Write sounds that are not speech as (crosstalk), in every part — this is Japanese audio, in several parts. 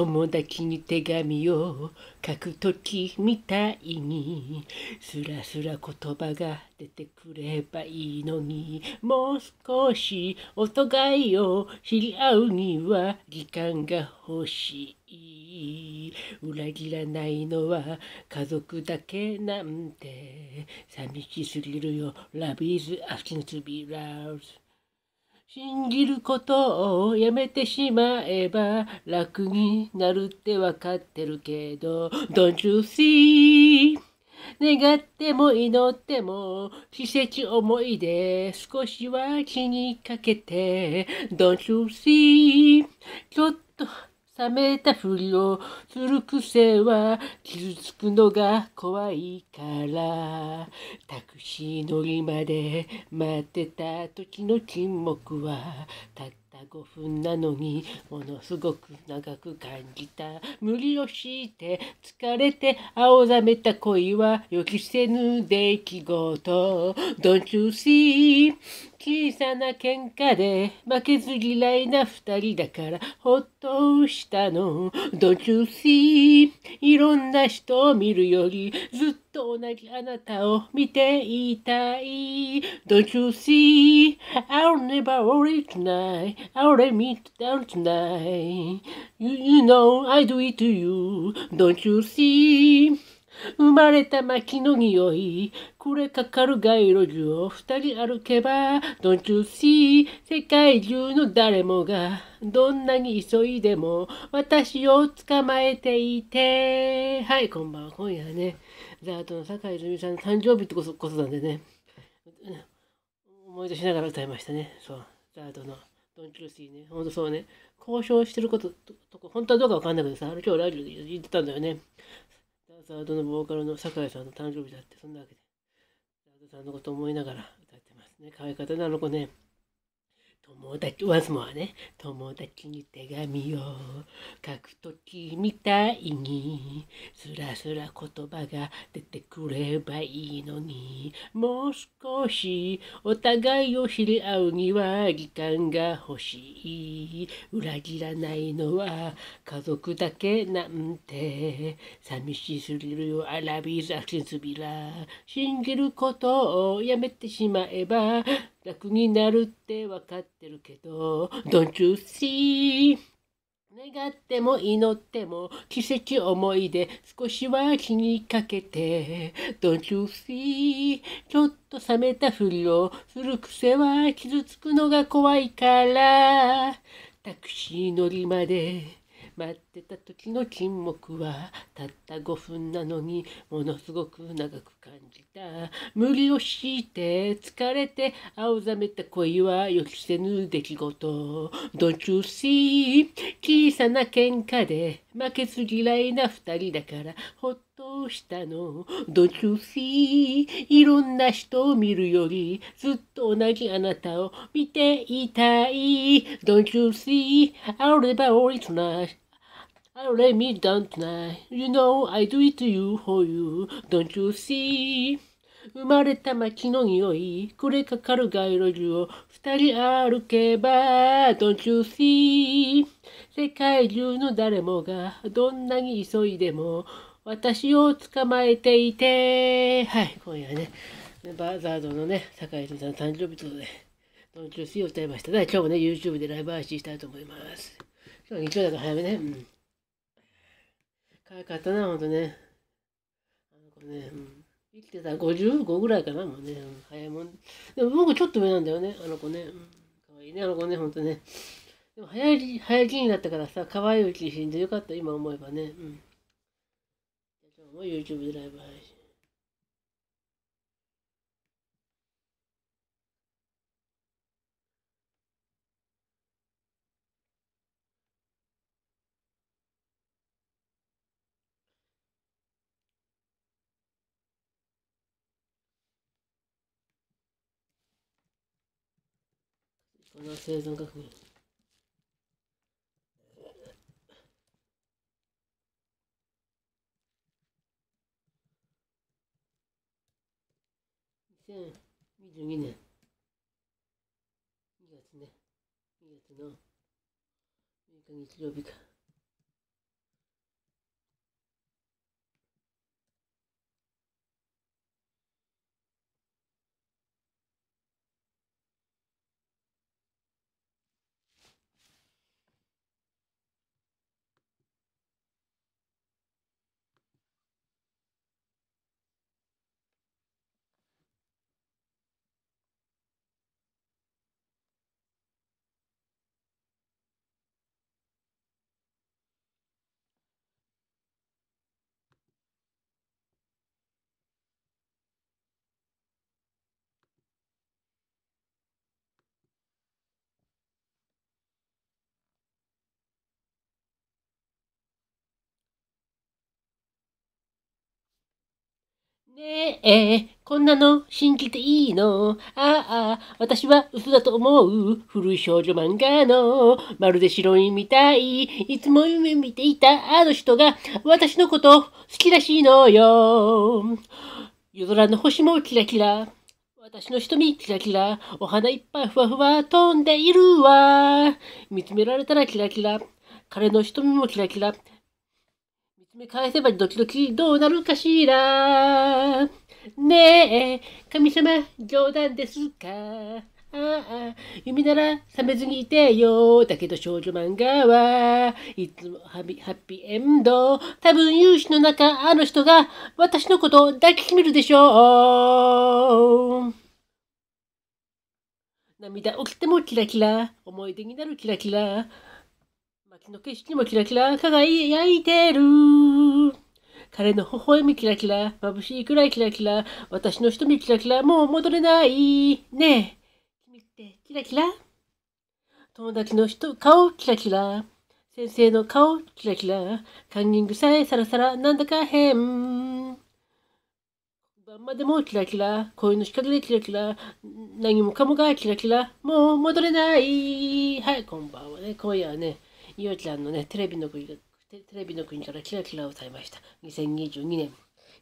友達に手紙を書くときみたいにすらすら言葉が出てくればいいのにもう少しお互いを知り合うには時間が欲しい裏切らないのは家族だけなんて寂しすぎるよ Love is asking to be loved 信じることをやめてしまえば楽になるってわかってるけど Don't you see? 願っても祈っても施設思いで少しは気にかけて Don't you see? ちょっと冷めたふりをする癖は傷つくのが怖いからタクシー乗りまで待ってた時の沈黙はたった5分なのにものすごく長く感じた無理をして疲れて青ざめた恋は予期せぬ出来事 Don't you see 小さな喧嘩で負けず嫌いな二人だからほっとしたの Don't you see いろんな人を見るよりずっと同じあなたを見ていたい Don't you see I'll never worry tonight I'll let me down tonight you, you know I do it to you Don't you see 生まれた薪の匂い、くれかかる街路樹を二人歩けば、Don't you see? 世界中の誰もが、どんなに急いでも、私を捕まえていて。はい、こんばんは。今夜はね、ザートの坂井泉さんの誕生日ってことなんでね、思い出しながら歌いましたね。そう、ザートの。ドン・キルシーね。ほんとそうね。交渉してること、とか、本当はどうかわかんないけどさ、今日ラジオで言ってたんだよね。サードのボーカルの酒井さんの誕生日だって、そんなわけで、サードさんのこと思いながら歌ってますね。可愛かったあの子ね。友達、o ね。友達に手紙を書くときみたいに、すらすら言葉が出てくればいいのに、もう少しお互いを知り合うには時間が欲しい。裏切らないのは家族だけなんて、寂しすぎるよ、アラビーアクセンスビラ。信じることをやめてしまえば、楽になるって分かってるけど Don't you see? 願っても祈っても奇跡思い出少しは気にかけて Don't you see? ちょっと冷めたふりをする癖は傷つくのが怖いからタクシー乗りまで待ってた時の沈黙はたった5分なのにものすごく長く感じた無理を強いて疲れて青ざめた恋は予期せぬ出来事どちゅうし小さな喧嘩で負けず嫌いな2人だからほっしたのドチュフィーいろんな人を見るよりずっと同じあなたを見ていたい Don't you see I'll n あ v e r w o r y o l e t me down tonight You know I do it to you for you Don't you see 生まれた街の匂い、くれかかる街路樹を二人歩けば、Don't you see? 世界中の誰もがどんなに急いでも私を捕まえていて、はい、今夜ね、バーザードのね、坂井泉さんの誕生日ということで、ドンチュースイを歌いました今日もね、YouTube でライブ配信したいと思います。今日は日曜だから早めね。うん。可愛かったな、ほんとね。あの子ね、うん。生きてたら55ぐらいかな、もうね。うん、早いもん。でも僕ちょっと上なんだよね、あの子ね。うん、可愛いね、あの子ね、ほんとね。でも早い、早い気になったからさ、可愛いうちに死んでよかった、今思えばね。うん。What YouTube did I buy? Она связана как мне. 2022年2月ね2月の6日日曜日かねえ、こんなの信じていいのああ、私は嘘だと思う。古い少女漫画の、まるで白いみたい。いつも夢見ていたあの人が、私のこと好きらしいのよ。夜空の星もキラキラ。私の瞳キラキラ。お花いっぱいふわふわ飛んでいるわ。見つめられたらキラキラ。彼の瞳もキラキラ。め返せばドキドキどうなるかしら。ねえ、神様、冗談ですか。ああ、夢なら冷めずにいてよ。だけど少女漫画はいつもハビハッピーエンド。多分勇士の中、あの人が私のことを抱きしめるでしょう。涙起きてもキラキラ。思い出になるキラキラ。の景色もキラキラ輝いてる。彼の微笑みキラキラ、眩しいくらいキラキラ、私の瞳キラキラ、もう戻れない。ねえ、君ってキラキラ友達の人顔キラキラ。先生の顔キラキラ。カンニングさえサラサラ、なんだか変。晩までもキラキラ。恋の仕掛けでキラキラ。何もかもがキラキラ。もう戻れない。はい、こんばんはね。今夜はね。いおちゃんのね、テレビの国テレビの国からキラキラをされました。2022年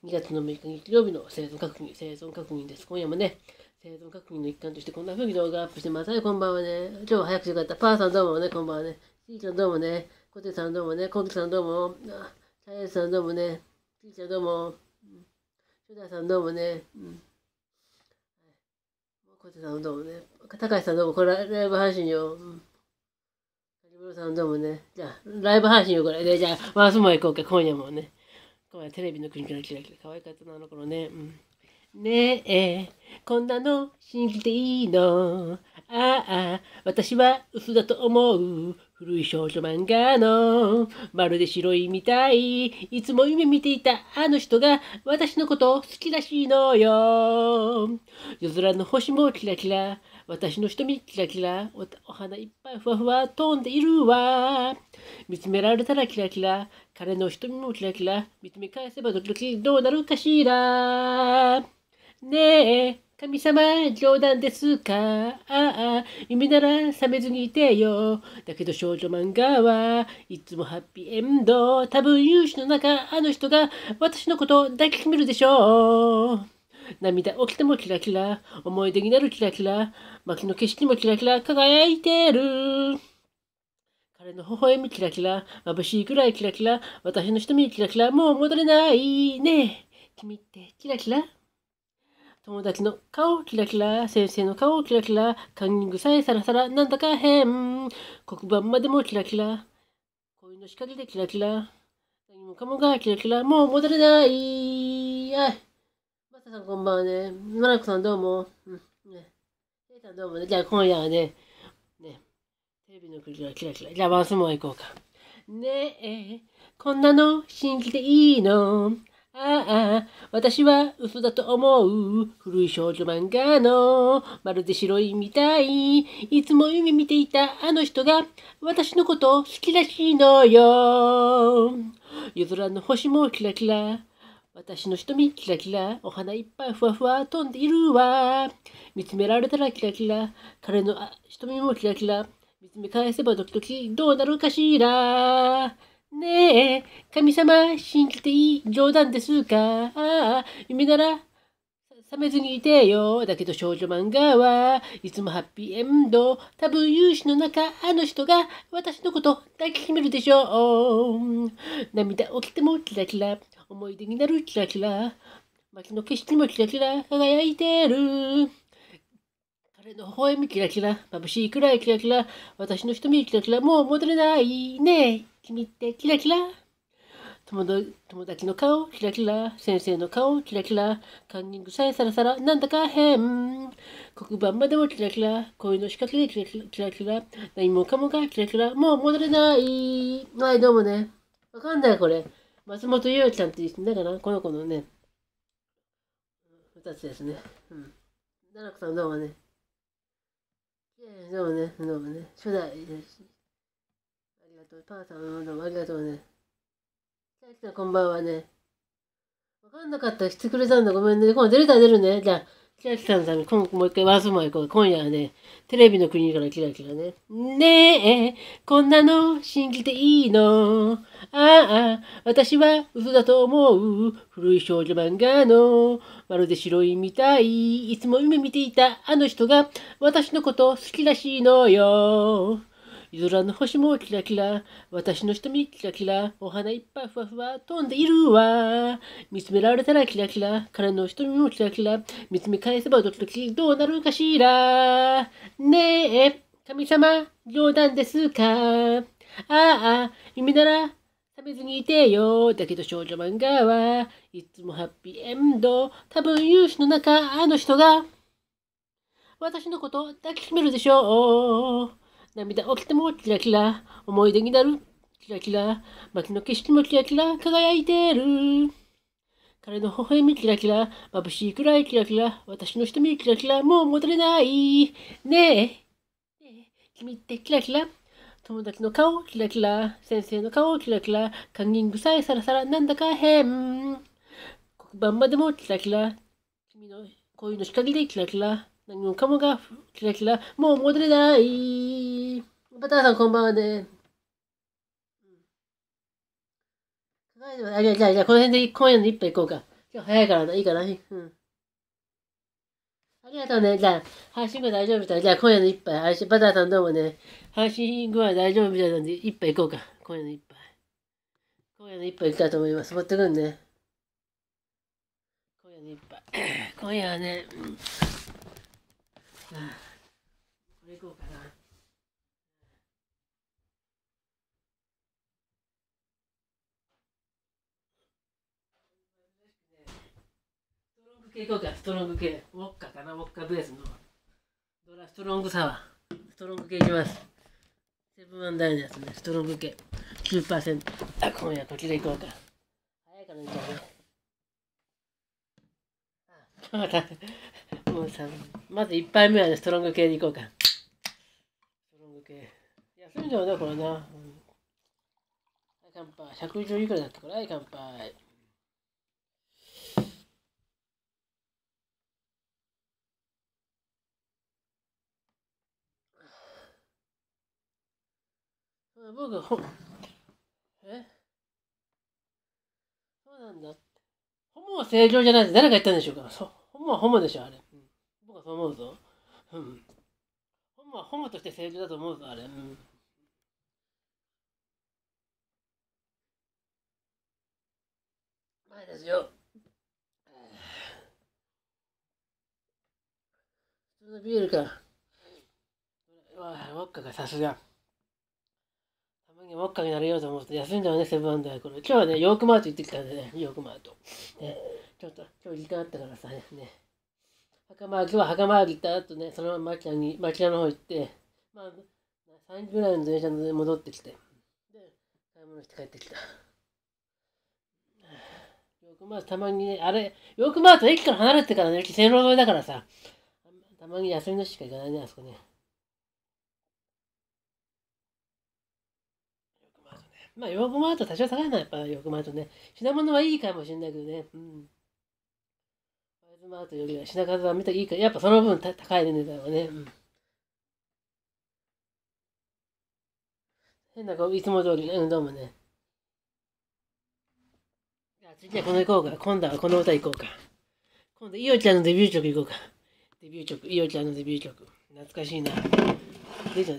2月の6日日曜日の生存確認、生存確認です。今夜もね、生存確認の一環としてこんな風に動画アップしてます。はい、こんばんはね。今日早口よかった。パーさんどうもね、こんばんはね。しーちゃんどうもね。コテさんどうもね。コキさんどうも。さやさんどうもね。しーちゃんどうも。シュダさんどうもね。うん小手さんどうもね。高橋さんどうも、これライブ配信よ。うんブさんどうもね。じゃあ、ライブ配信よ、これ。で、じゃあ、マウも行こうか、今夜もね。今夜テレビの国からキラキラ。可愛かったな、あの頃ね。うん、ねえ、こんなの信じていいのああ、私は嘘だと思う。古い少女漫画の、まるで白いみたい。いつも夢見ていたあの人が私のこと好きらしいのよ。夜空の星もキラキラ。私の瞳キラキラおお花いっぱいふわふわ飛んでいるわ見つめられたらキラキラ彼の瞳もキラキラ見つめ返せば時々どうなるかしらねえ神様、冗談ですかああ、夢なら覚めずにいてよ。だけど少女漫画はいつもハッピーエンド。多分勇士の中、あの人が私のこと抱きしめるでしょう。涙起きてもキラキラ、思い出になるキラキラ、薪の景色もキラキラ輝いてる。彼の微笑みキラキラ、眩しいくらいキラキラ、私の瞳キラキラ、もう戻れないね。君ってキラキラ友達の顔キラキラ、先生の顔キラキラ、カンニングさえさらさら、なんだか変。黒板までもキラキラ、恋の仕掛けでキラキラ、何もかもがキラキラ、もう戻れない。さんこんばんはね。まなこさんどうも。うん。ね。せいさんどうもね。じゃあ今夜はね、ね。テレビのリがキラキラ。じゃあバスも行こうか。ねえ、こんなの信じていいのああ、私は嘘だと思う。古い少女漫画の、まるで白いみたい。いつも夢見ていたあの人が、私のこと好きらしいのよ。夜空の星もキラキラ。私の瞳キラキラ、お花いっぱいふわふわ飛んでいるわ。見つめられたらキラキラ、彼の瞳もキラキラ。見つめ返せばドキドキ、どうなるかしら。ねえ、神様、信じていい冗談ですかああ、夢なら、冷めずにいてよ。だけど少女漫画はいつもハッピーエンド。多分有志の中、あの人が私のこと抱きしめるでしょう。涙起きてもキラキラ。思い出になるキラキラ街の景色もキラキラ輝いてる彼の微笑みキラキラ眩しいくらいキラキラ私の瞳キラキラもう戻れないねえ君ってキラキラ友達の顔キラキラ先生の顔キラキラカンニングさえさらさらなんだか変黒板までもキラキラ恋の仕掛けでキラキラキラキラ何もかもがキラキラもう戻れないはいどうもねわかんないこれ松本優ちゃんっていう人だから、この子のね、二つですね。うん。奈落さんどうもね。どうもね、どうもね。初代です。ありがとう。パーさんどうもありがとうね。さきさんこんばんはね。わかんなかったらしてくれたんだ。ごめんね。今度出れたら出るね。じゃあ。キラキラさために、今もう一回ワースマン行こう。今夜はね、テレビの国からキラキラね。ねえ、こんなの信じていいのああ、私は嘘だと思う。古い少女漫画の、まるで白いみたい。いつも夢見ていたあの人が、私のこと好きらしいのよ。夜空の星もキラキラ、私の瞳キラキラ、お花いっぱいふわふわ飛んでいるわ。見つめられたらキラキラ、彼の瞳もキラキラ、見つめ返せばドキドキどうなるかしら。ねえ、神様、冗談ですかああ、夢なら食べずにいてよ。だけど少女漫画はいつもハッピーエンド。多分勇士の中、あの人が私のこと抱きしめるでしょう。涙起きてもキラキラ、思い出になる、キラキラ、街の景色もキラキラ、輝いてる。彼の微笑みキラキラ、眩しいくらいキラキラ、私の瞳キラキラ、もう戻れない。ねえ、ねえ君ってキラキラ。友達の顔キラキラ、先生の顔キラキラ、カンニングさえさらさらなんだか変。黒板までもキラキラ、君の恋の光でキラキラ。何もかもがキラキラ、もう戻れないバターさんこんばんはね。あ、じゃあ、じゃあ、じゃあ、この辺で今夜の一杯行こうか。今日早いからな、いいかな。うん。ありがとうね。じゃあ、配信が大丈夫みたい。じゃあ、今夜の一杯、配信、バターさんどうもね、配信具合大丈夫みたいなんで、一杯行こうか。今夜の一杯。今夜の一杯行きたいと思います。持ってくるね。今夜の一杯。(clears throat) 今夜はね、うんこれいこうかな。系行こうか、ストロング系。ウォッカかな、ウォッカベースの。ドラストロングサワー。ストロング系いきます。セブンアンダイのやつね、ストロング系。9%。あ、今夜こちら行こうか。早いからみこうな。あ、また。もうさまず1杯目はストロング系でいこうかストロング系休いんじゃなこれな、うん、乾杯110いくらだったからはい乾杯僕ほえそうなんだホモは正常じゃないって誰が言ったんでしょうかそうホモはホモでしょあれと思うぞ。うん。本は本として成常だと思うぞ、あれ。うん。前ですよ。普通のビールか。わあ、ウォッカがさすが。たまにウォッカになれようと思うと休んだよね、セブンアンダー。これ今日はね、ヨークマート行ってきたんでね、ヨークマート。ね、ちょっと、今日時間あったからさ、ね墓参り、今日は墓参り行った後ね、そのまま町屋に、町屋の方行って、まあ、3時ぐらいの電車で戻ってきて、で、買い物して帰ってきた。よくまあ、たまにね、あれ、よくまあ、駅から離れてからね、規制線路沿いだからさ、たまに休みの日しか行かないね、あそこね。まあ、ヨーグマート多少高いのはやっぱヨーグマートね。品物はいいかもしれないけどね。うん。マートよりは品数は見たらいいかやっぱその分高いね値段はね、うん、変な顔いつも通りねうんどうもねじゃあ次はこの行こうか今度はこの歌行こうか今度いおちゃんのデビュー曲行こうかデビュー曲いおちゃんのデビュー曲懐かしいな出ちゃう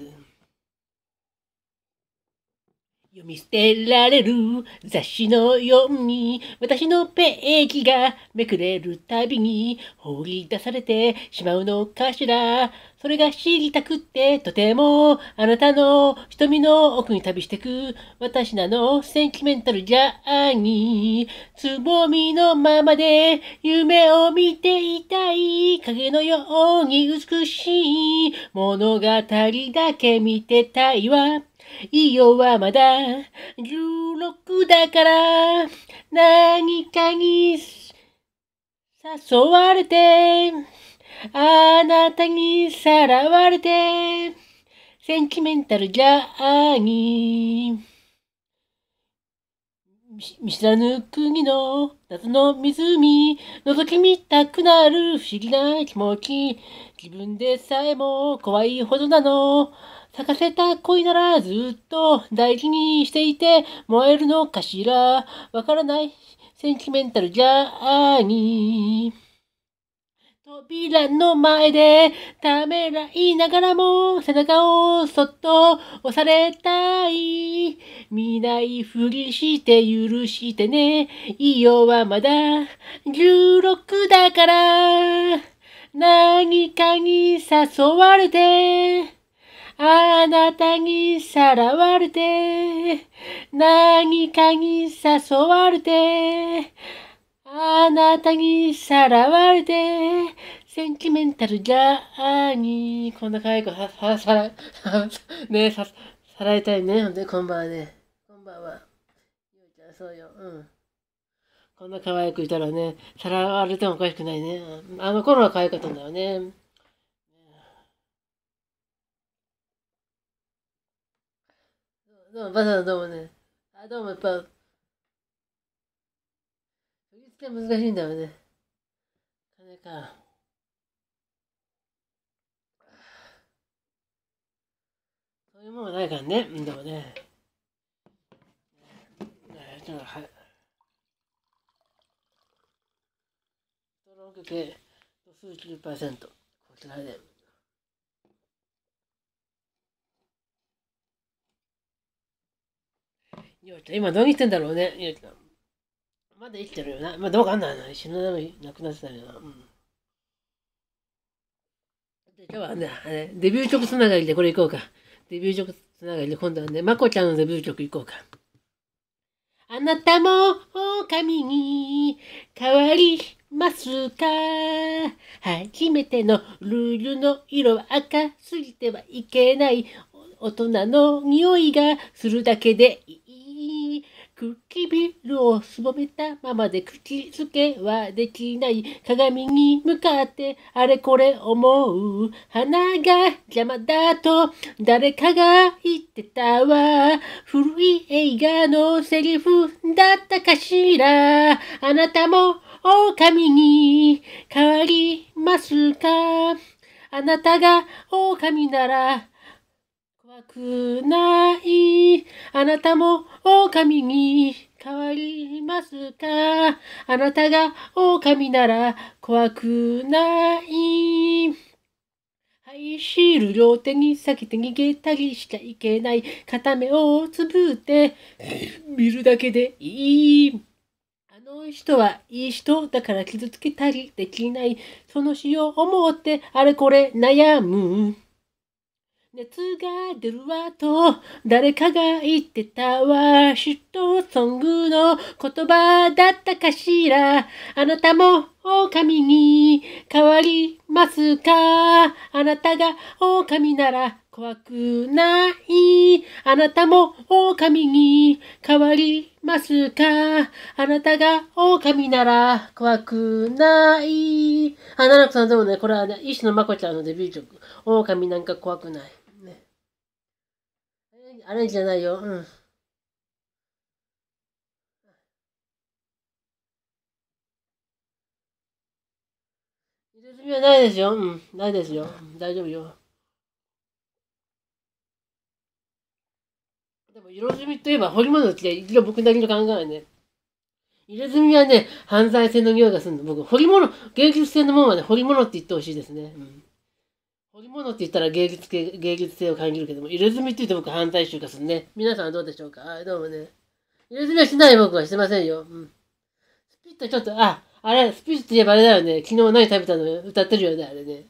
読み捨てられる雑誌のように私のページがめくれるたびに放り出されてしまうのかしらそれが知りたくってとてもあなたの瞳の奥に旅してく私なのセンチメンタルジャーニーつぼみのままで夢を見ていたい影のように美しい物語だけ見てたいわいいよはまだ16だから何かに誘われてあなたにさらわれてセンチメンタルジャーニー見知らぬ国の謎の湖覗き見たくなる不思議な気持ち自分でさえも怖いほどなの咲かせた恋ならずっと大事にしていて燃えるのかしらわからないセンチメンタルジャーニー。扉の前でためらいながらも背中をそっと押されたい。見ないふりして許してね。いいよはまだ16だから。何かに誘われてあなたにさらわれて、何かに誘われて、あなたにさらわれて、センチメンタルジャーニー。こんな可愛い子さ、さ、さら、ねさ、さらいたいね。ほんで、こんばんはね。こんばんは。ゆうちゃん、そうよ。うん。こんな可愛くいたらね、さらわれてもおかしくないね。あの頃は可愛かったんだよね。どうも、バどうもね。あ、どうも、やっぱ、振り付け難しいんだよね。金か。そういうものないからね。でもね。ねちょっと、はい。登録系、数ト。こちらで。どうちゃん、今してんだろうね、ちゃん。まだ生きてるよな。まあ、どうかんないな。死ぬなのに亡くなってたよな。うん。で、今日はね、あれ、デビュー曲つながりでこれ行こうか。デビュー曲つながりで今度はね、まこちゃんのデビュー曲行こうか。あなたも狼に変わりますか初めてのルールの色は赤すぎてはいけない大人の匂いがするだけでい唇をすぼめたままで口づけはできない鏡に向かってあれこれ思う鼻が邪魔だと誰かが言ってたわ古い映画のセリフだったかしらあなたも狼に変わりますかあなたが狼ならくないあなたも狼に変わりますかあなたが狼なら怖くないハイシール両手に避けて逃げたりしちゃいけない片目をつぶって (laughs) 見るだけでいいあの人はいい人だから傷つけたりできないその死を思ってあれこれ悩む熱が出るわと誰かが言ってたわシットソングの言葉だったかしらあなたも狼に変わりますかあなたが狼なら怖くないあなたも狼に変わりますかあなたが狼なら怖くないあ、ななこさんでもね、これはね、石野まこちゃんのデビュー曲、狼なんか怖くない。あれじゃないよ。うん。入れ墨はないですよ。うん。ないですよ。大丈夫よ。でも、色墨といえば、彫り物って一応僕なりの考えね。入れ墨はね、犯罪性の匂いがするの。僕、彫り物、芸術性のものはね、彫り物って言ってほしいですね。うん織物って言ったら芸術系芸術性を感じるけども入れ墨って言って僕反対集がするね皆さんどうでしょうかあどうもね入れ墨はしない僕はしてませんよ、うん、スピットちょっとああれスピットって言えばあれだよね昨日何食べたの歌ってるよねあれね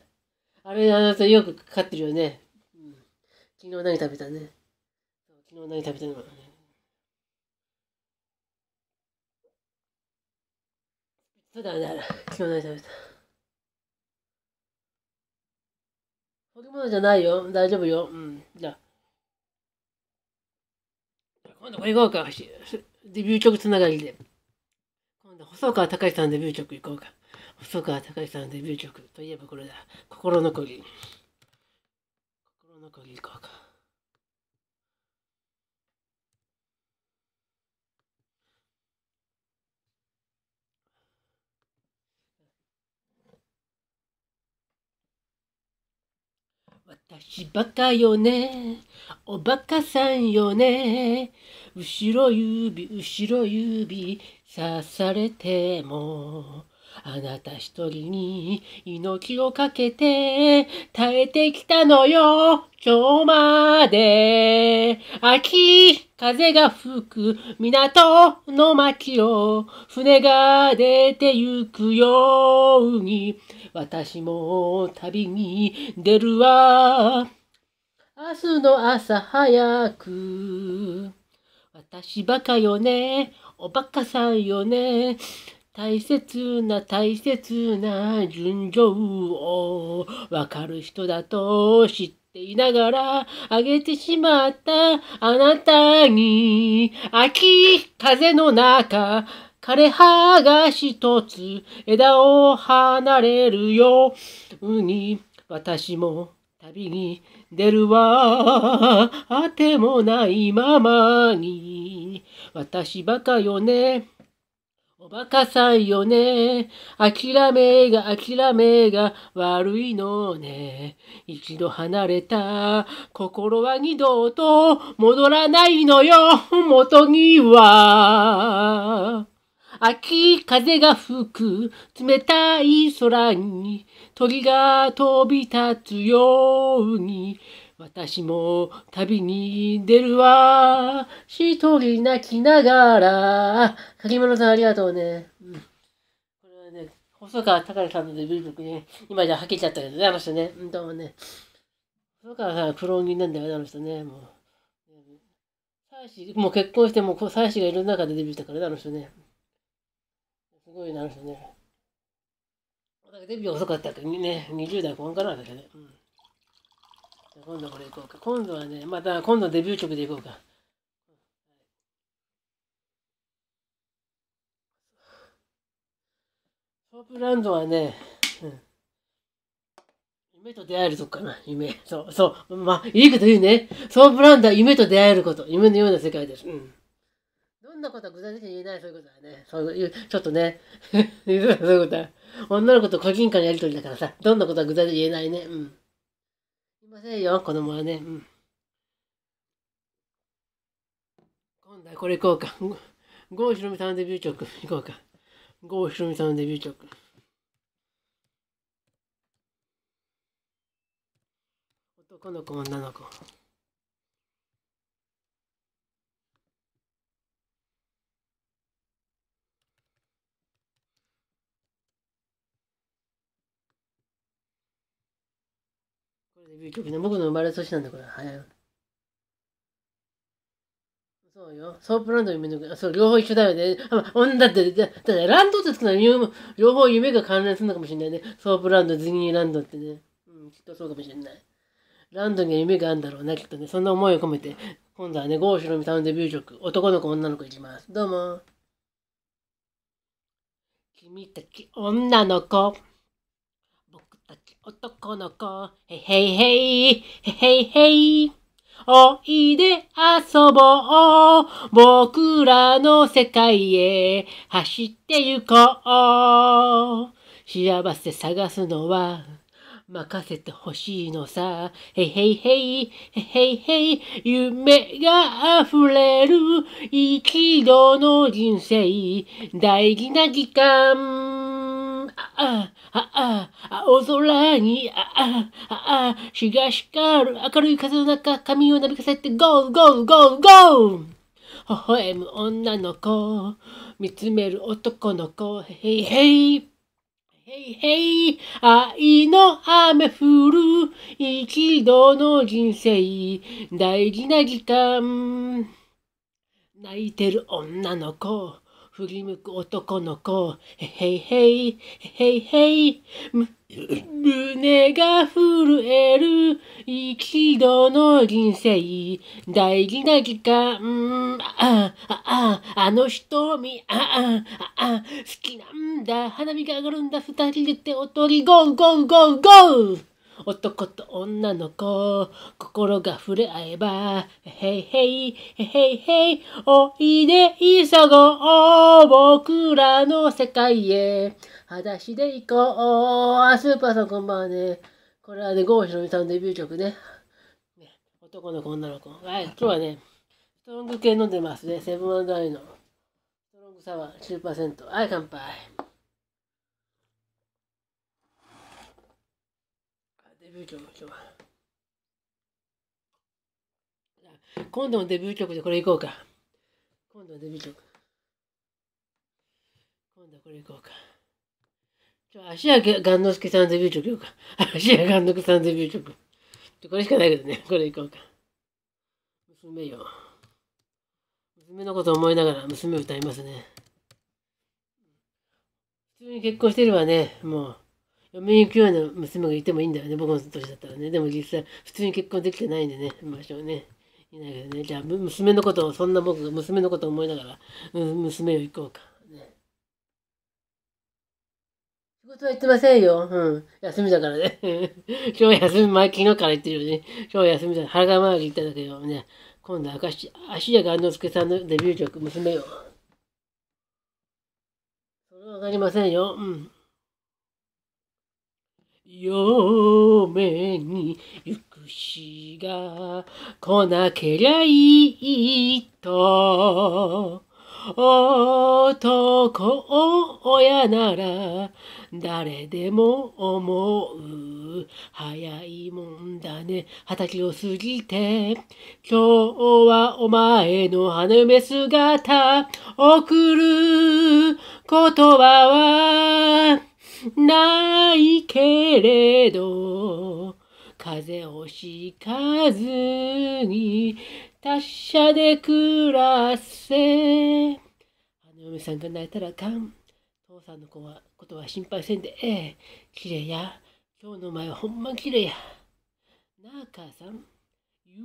あれあの、たよくかかってるよね、うん、昨日何食べたね昨日何食べたのかねそうだね、昨日何食べた化物じゃないよ。大丈夫よ。うん。じゃあ。今度これ行こうか。デビュー曲つながりで。今度、細川隆さんデビュー曲行こうか。細川隆さんデビュー曲といえばこれだ。心残り。心残り行こうか。足バカよね。おバカさんよね。後ろ指、後ろ指、刺されても。あなた一人に命をかけて耐えてきたのよ、今日まで。秋風が吹く港の街を船が出て行くように私も旅に出るわ。明日の朝早く。私バカよね。おバカさんよね。大切な大切な順序をわかる人だと知っていながら、あげてしまったあなたに、秋風の中、枯れ葉が一つ枝を離れるように、私も旅に出るわ。あてもないままに、私バカよね。バカさんよね。諦めが諦めが悪いのね。一度離れた心は二度と戻らないのよ。元には。秋風が吹く冷たい空に鳥が飛び立つように私も旅に出るわ。一人泣きながら。もろさんありがとうね。うん、これはね、細川隆さんのデビュー曲ね、今じゃはけちゃったけどね、あの人ね。うん、どうもね。細川さんは苦労人なんだよね、あの人ね。もう。妻子、もう結婚しても、う妻子がいる中でデビューしたからね、あの人ね。すごいな、あの人ね。デビュー遅かったけどね、20代後半からなんだけどね。うん今度これ行こうか。今度はね、また今度デビュー曲でいこうか。ソープランドはね、うん、夢と出会えるとこかな。夢。そう、そう。まあ、いいこと言うね。ソープランドは夢と出会えること。夢のような世界です。うん。どんなことは具体的に言えない、そういうことはね。そういう、ちょっとね。(laughs) そういうことは。女の子と個人間のやりとりだからさ、どんなことは具体的に言えないね。うん。ませんよ、子供はね。うん、今度はこれ行こうか。郷ひろみさんのデビュー曲行こうか。郷ひろみさんのデビュー曲。男の子、女の子。デビュー曲ね。僕の生まれ年なんだ、これ。はい。そうよ。ソープランド夢の、そう、両方一緒だよね。あ、女だって、だって、ランドってつくのは、両方夢が関連するのかもしれないね。ソープランド、ズニーランドってね。うん、きっとそうかもしれない。ランドには夢があるんだろうな、きっとね。そんな思いを込めて、今度はね、郷ひろみさんのデビュー曲、男の子、女の子いきます。どうも。君たち、女の子。男の子、へへいへい、へへいへい。おいで遊ぼう。僕らの世界へ走って行こう。幸せ探すのは任せてほしいのさ。へいへいへい、へいへい、夢が溢れる一度の人生、大事な時間。ああ、ああ、青空に、ああ、ああ、日が光る明るい風の中、髪をなびかせて、ゴーゴーゴーゴー微笑む女の子、見つめる男の子、へいへい。へいへい、愛の雨降る、一度の人生、大事な時間。泣いてる女の子。振り向く男の子、へいへい、へいへい、胸が震える一度の人生、大事な時間、あ、あ、あの瞳、あ、あ、あ、好きなんだ、花火が上がるんだ、二人で手を取り、ゴーゴーゴーゴー男と女の子、心が触れ合えば、へいへい、へいへい、おいで急ごう、僕らの世界へ、裸足で行こう、あ、スーパーさんこんばんはね。これはね、郷ひろみさんのデビュー曲ね。ね男の子、女の子。はい、今日はね、ストロング系飲んでますね、セブンアイの。ストロングサワー、9%。はい、乾杯。ー曲の今日は。今度のデビュー曲でこれいこうか。今度のデビュー曲。今度はこれいこうか。ちょ、芦屋雁之助 (laughs) さんデビュー曲うか。芦屋雁之助さんデビュー曲。これしかないけどね、これいこうか。娘よ。娘のこと思いながら娘を歌いますね。普通に結婚してるわね、もう。嫁に行くような娘がいてもいいんだよね僕の年だったらねでも実際普通に結婚できてないんでね場所をねいないけどねじゃあ娘のことをそんな僕が娘のことを思いながら、うん、娘を行こうかね仕事は行ってませんよ、うん、休みだからね (laughs) 今日休み前昨日から言ってるよね。今日休みだから、腹が回り行っただけどね今度は足屋雁之助さんのデビュー曲娘よそれは分かりませんようん嫁に行くしが来なけりゃいいと。男親なら誰でも思う。早いもんだね、二十歳を過ぎて。今日はお前の花嫁姿、送る言葉はないけれど、風邪をひかずに達者で暮らせ。あの嫁さんが泣いたらあかん。父さんの子はことは心配せんでええ。きれいや。今日の前はほんまきれいや。なあ母さん。ゆ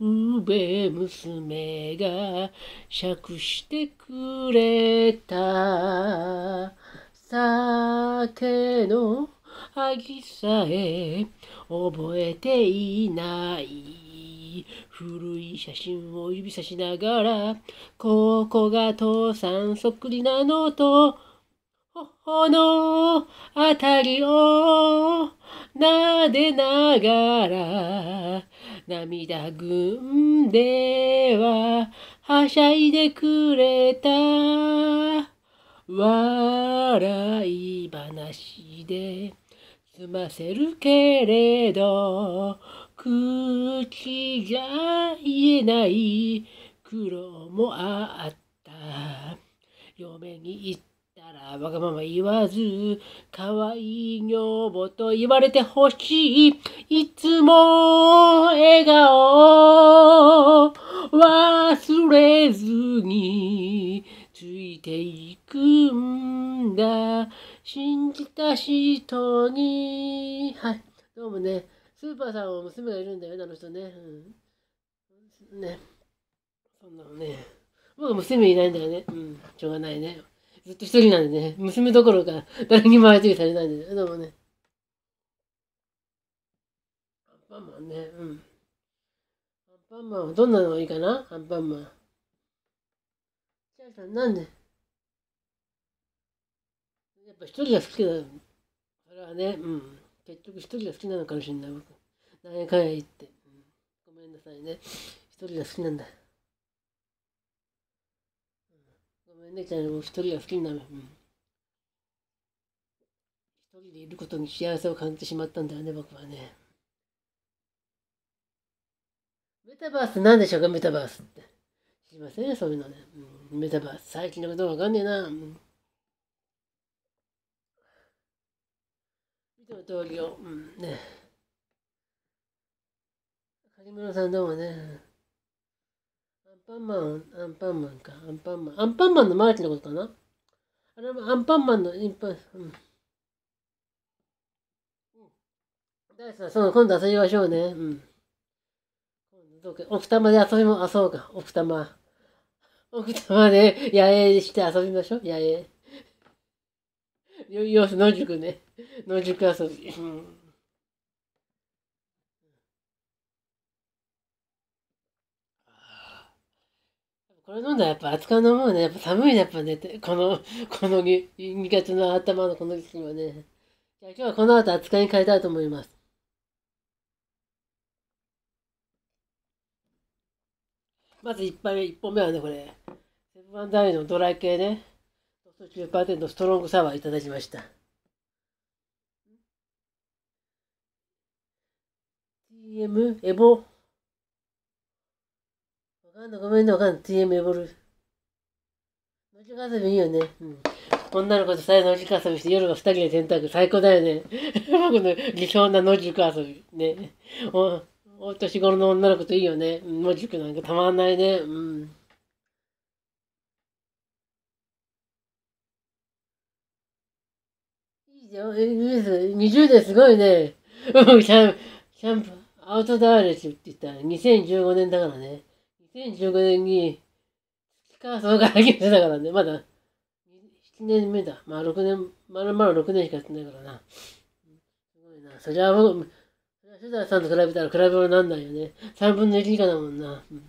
うべ娘がしゃくしてくれた。酒の萩さえ覚えていない古い写真を指さしながらここが父さんそっくりなのと頬のあたりを撫でながら涙ぐんでははしゃいでくれた笑い話で済ませるけれど口じゃ言えない苦労もあった嫁に行ったらわがまま言わず可愛い女房と言われてほしいいつも笑顔忘れずについていくんだ。信じた人に。はい。どうもね、スーパーさんは娘がいるんだよあの人ね。うん。ね。そんなのね。僕は娘いないんだよね。うん。しょうがないね。ずっと一人なんでね。娘どころか、誰にも相手にされないんでね。どうもね。アンパンマンね。うん。アンパンマンはどんなのがいいかなアンパンマン。さなんでやっぱ一人が好きだよ。それはね、うん。結局一人が好きなのかもしれない、僕。何やかんや言って、うん。ごめんなさいね。一人が好きなんだ。うん、ごめんね、ちゃん。一人が好きなの。うん。一人でいることに幸せを感じてしまったんだよね、僕はね。メタバースなんでしょうか、メタバースって。知りません、ね、そういうのね。うんメタバース、最近のことわかんねえな。見ての通りよ、うん、ね。梶村さんどうもね。アンパンマン、アンパンマンか、アンパンマン。アンパンマンのマーチのことかなあれはアンパンマンのインパ、うん。うん。大好きその、今度遊びましょうね。うん。今度うか、奥多摩で遊びも、あ、そうか、奥多摩。奥様で野営して遊びましょう、野営。要する野宿ね。野宿遊び。うん、これ飲んだらやっぱ熱燗飲もうね。やっぱ寒いね、やっぱ寝て。この、この2月の頭のこの時期はね。じゃあ今日はこの後熱燗に変えたいと思います。まず1杯目、1本目はね、これ、セブンアンダイのドライ系ね、ドストのストロングサワーいただきました。TM エボ。わかんない、ごめんね、わかんない。TM エボル。野宿遊びいいよね。うん。女の子とさえ野宿遊びして夜は二人で洗濯最高だよね。(laughs) 僕の理想な野宿遊び。ね。お年頃の女の子といいよね。もうくなんかたまんないね。うん。いいじゃん。20年すごいね。キャン、キャンプアウトドアレスって言ったら2015年だからね。2015年に、月川総会議してたからね。まだ、7年目だ。まあ6年、まるまる6年しかやってないからな。すごいな。そりゃ僕、シュさんと比べたら比べ物になんないよね。3分の1以下だもんな。うん、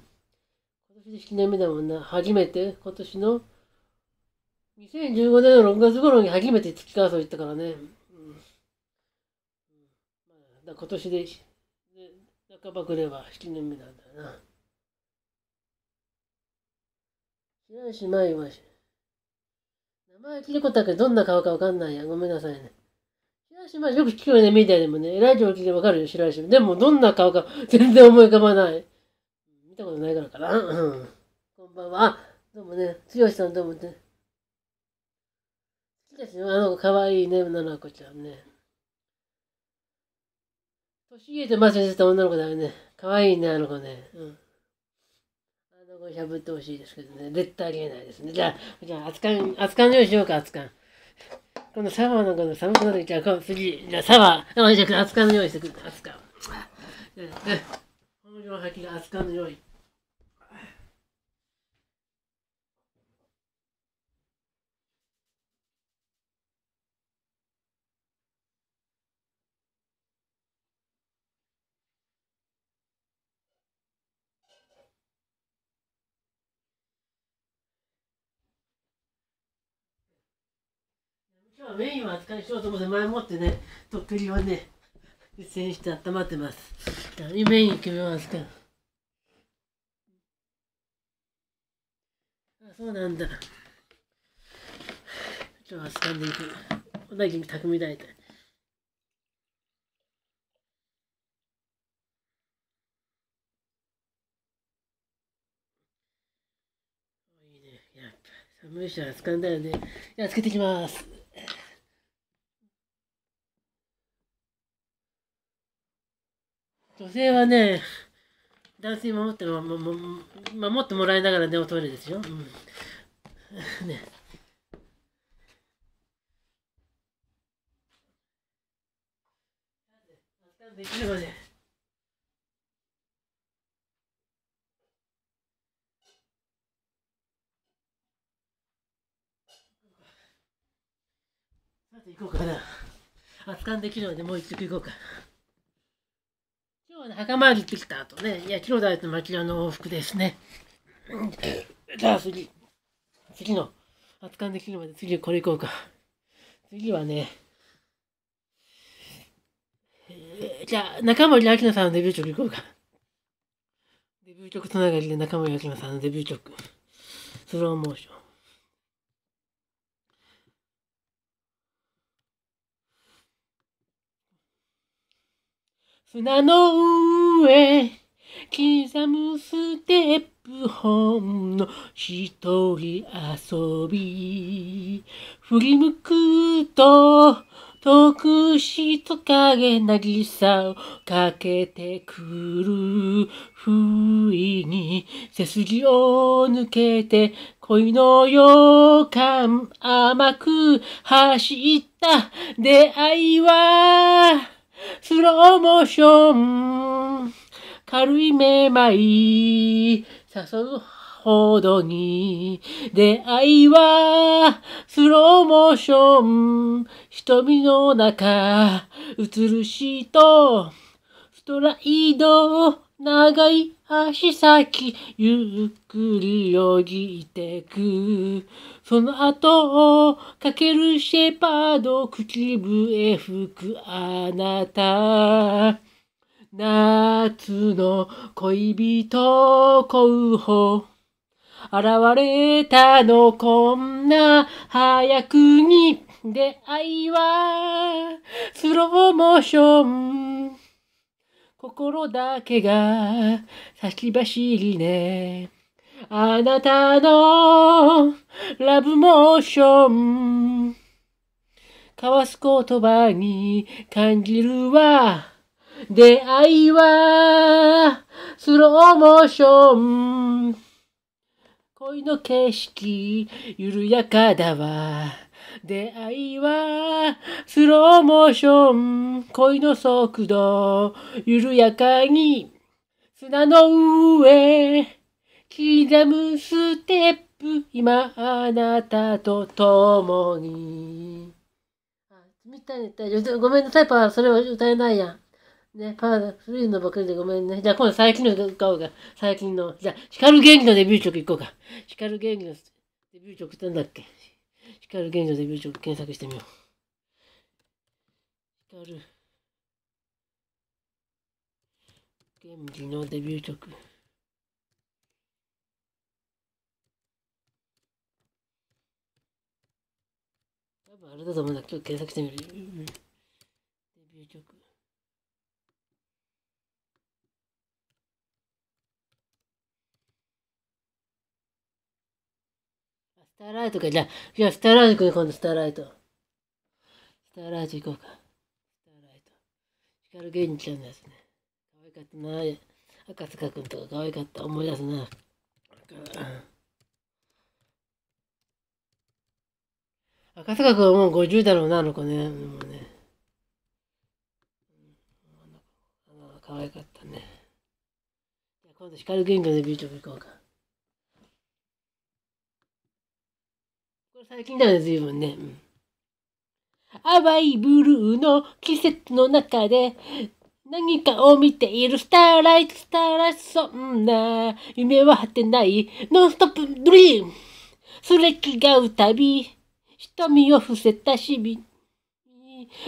今年で7年目だもんな。初めて、今年の2015年の6月頃に初めて月川荘行ったからね。うん、だ今年で、半ばくれば7年目なんだよな。白石麻衣は、名前聞いたことあるけど、どんな顔かわかんないや。ごめんなさいね。白石まあよく聞くよね、メディアでもね。ラジオ聞いてわかるよ、白石。でもどんな顔か (laughs) 全然思い浮かばない。見たことないからかな。うん。こんばんは。どうもね、剛さんどうもね。好きですよ、あの子かわいいね、女の子ちゃんね。年家とマスした女の子だよね。かわいいね、あの子ね。うん。あの子しゃぶってほしいですけどね。絶対ありえないですね。じゃあ、じゃあ、熱燗、熱燗用意しようか、扱い。このサワーなんか寒くなってきたら、次、じゃあシワー、じゃあ熱燗の用意してくる。熱燗。うん。この両きが熱燗の用意。今メインは扱いしようと思って前もってねとっくりをね実践して温まってますメイン決めますかあそうなんだ今日は掴んでいく小田切匠大体いいいねやっぱ寒いしは掴んだよねいやつけてきます女性はね、男性守っても、もも守ってもらいながらね、おトイレですよ。うん、(laughs) ね。できるまで。さて行こうかな。扱んできるまでもう一曲行こうか。今日は、ね、墓参り行ってきた後ね、いや、兄弟と町屋の往復ですね。じゃあ次、次の、扱んできるまで次これ行こうか。次はね、えー、じゃあ、中森明菜さんのデビュー曲行こうか。デビュー曲つながりで中森明菜さんのデビュー曲、スローモーション。砂の上、刻むステップ本の一人遊び。振り向くと、遠くしと影なぎさをかけてくる。不意に背筋を抜けて恋の予感甘く走った出会いはスローモーション、軽いめまい、誘うほどに、出会いは、スローモーション、瞳の中、映るしと、ストライド、長い足先、ゆっくりよぎってく。その後をかけるシェパード、口笛吹くあなた。夏の恋人候補。現れたのこんな早くに出会いはスローモーション心だけが先走りねあなたのラブモーション交わす言葉に感じるわ出会いはスローモーション恋の景色緩やかだわ出会いはスローモーション恋の速度緩やかに砂の上刻むステップ、今あなたと共に。あ、みたいに言ったごめんなさい、パー、それは歌えないやん。ね、パー、古いのばっかりでごめんね。じゃあ今度最近の歌おうか。最近の。じゃあ、光元気のデビュー曲いこうか。光元気のデビュー曲ってんだっけ光元気のデビュー曲検索してみよう。光。元気のデビュー曲。あれだと思うんだちょっと検索してみる、うん、デビュー曲スターライトかじゃあじゃあスターライト行こう今度スターライトスターライト行こうかスターライト光源氏ちゃんですね可愛かったな赤塚くんとか可愛かった思い出すな、う赤坂君はもう50だろうな、あの子ね。もうね。可愛かったね。今度、光源氏のビートも行こうか。これ最近だね、随分ね。うん淡いブルーの季節の中で何かを見ているスターライト、スターライト、そんな夢は果てないノンストップドリームすれ違うたび瞳を伏せたし民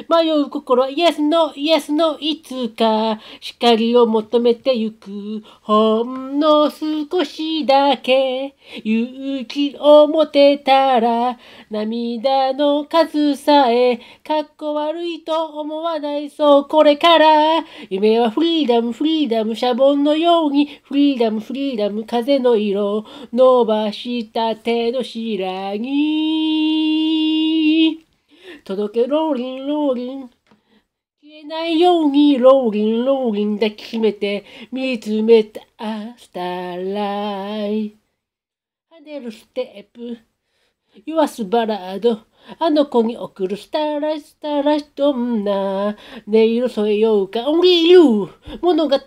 迷う心はイエスのイエスのいつか光を求めてゆくほんの少しだけ勇気を持てたら涙の数さえかっこ悪いと思わないそうこれから夢はフリーダムフリーダムシャボンのようにフリーダムフリーダム風の色伸ばした手のしらぎ届けローリンローリン。消えないようにローリンローリン抱きしめて見つめたスターライ。跳ねるステップ。弱すバラード。あの子に送るスターライスターライスどんな音色添えようかオンリーユー物語な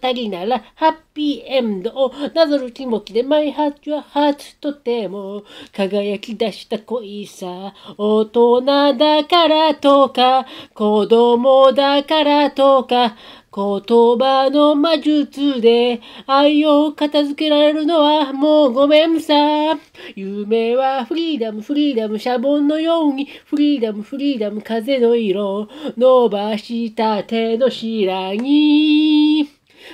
らハッピーエンドをなぞる気持ちでマイハッチはハーツとても輝き出した恋さ大人だからとか子供だからとか言葉の魔術で愛を片付けられるのはもうごめんさ。夢はフリーダムフリーダムシャボンのようにフリーダムフリーダム風の色伸ばした手のしらに。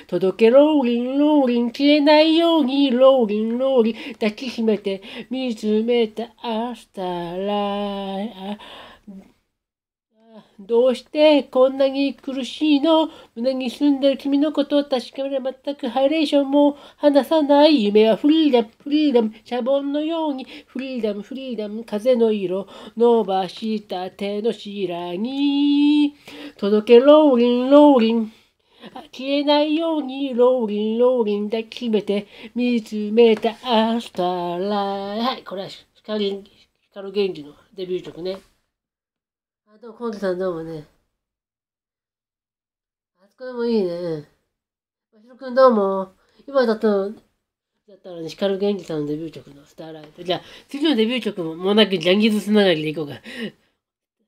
届けローリンローリン消えないようにローリンローリン抱きしめて見つめた明日らどうしてこんなに苦しいの胸に住んでる君のことを確かめれば全くハイレーションも話さない夢はフリーダム、フリーダム、シャボンのようにフリーダム、フリーダム、風の色、伸ばした手のしらに届けローリン、ローリン。消えないようにローリン、ローリン抱きしめて見つめたアスタラはい、これは光、光源氏のデビュー曲ね。どうも、コンテさんどうもね。あそこでもいいね。まひろくんどうも。今だと、だったらね、光元気さんのデビュー曲のスターライト。じゃあ、次のデビュー曲も、もうなくジャニーズつながりでいこうか。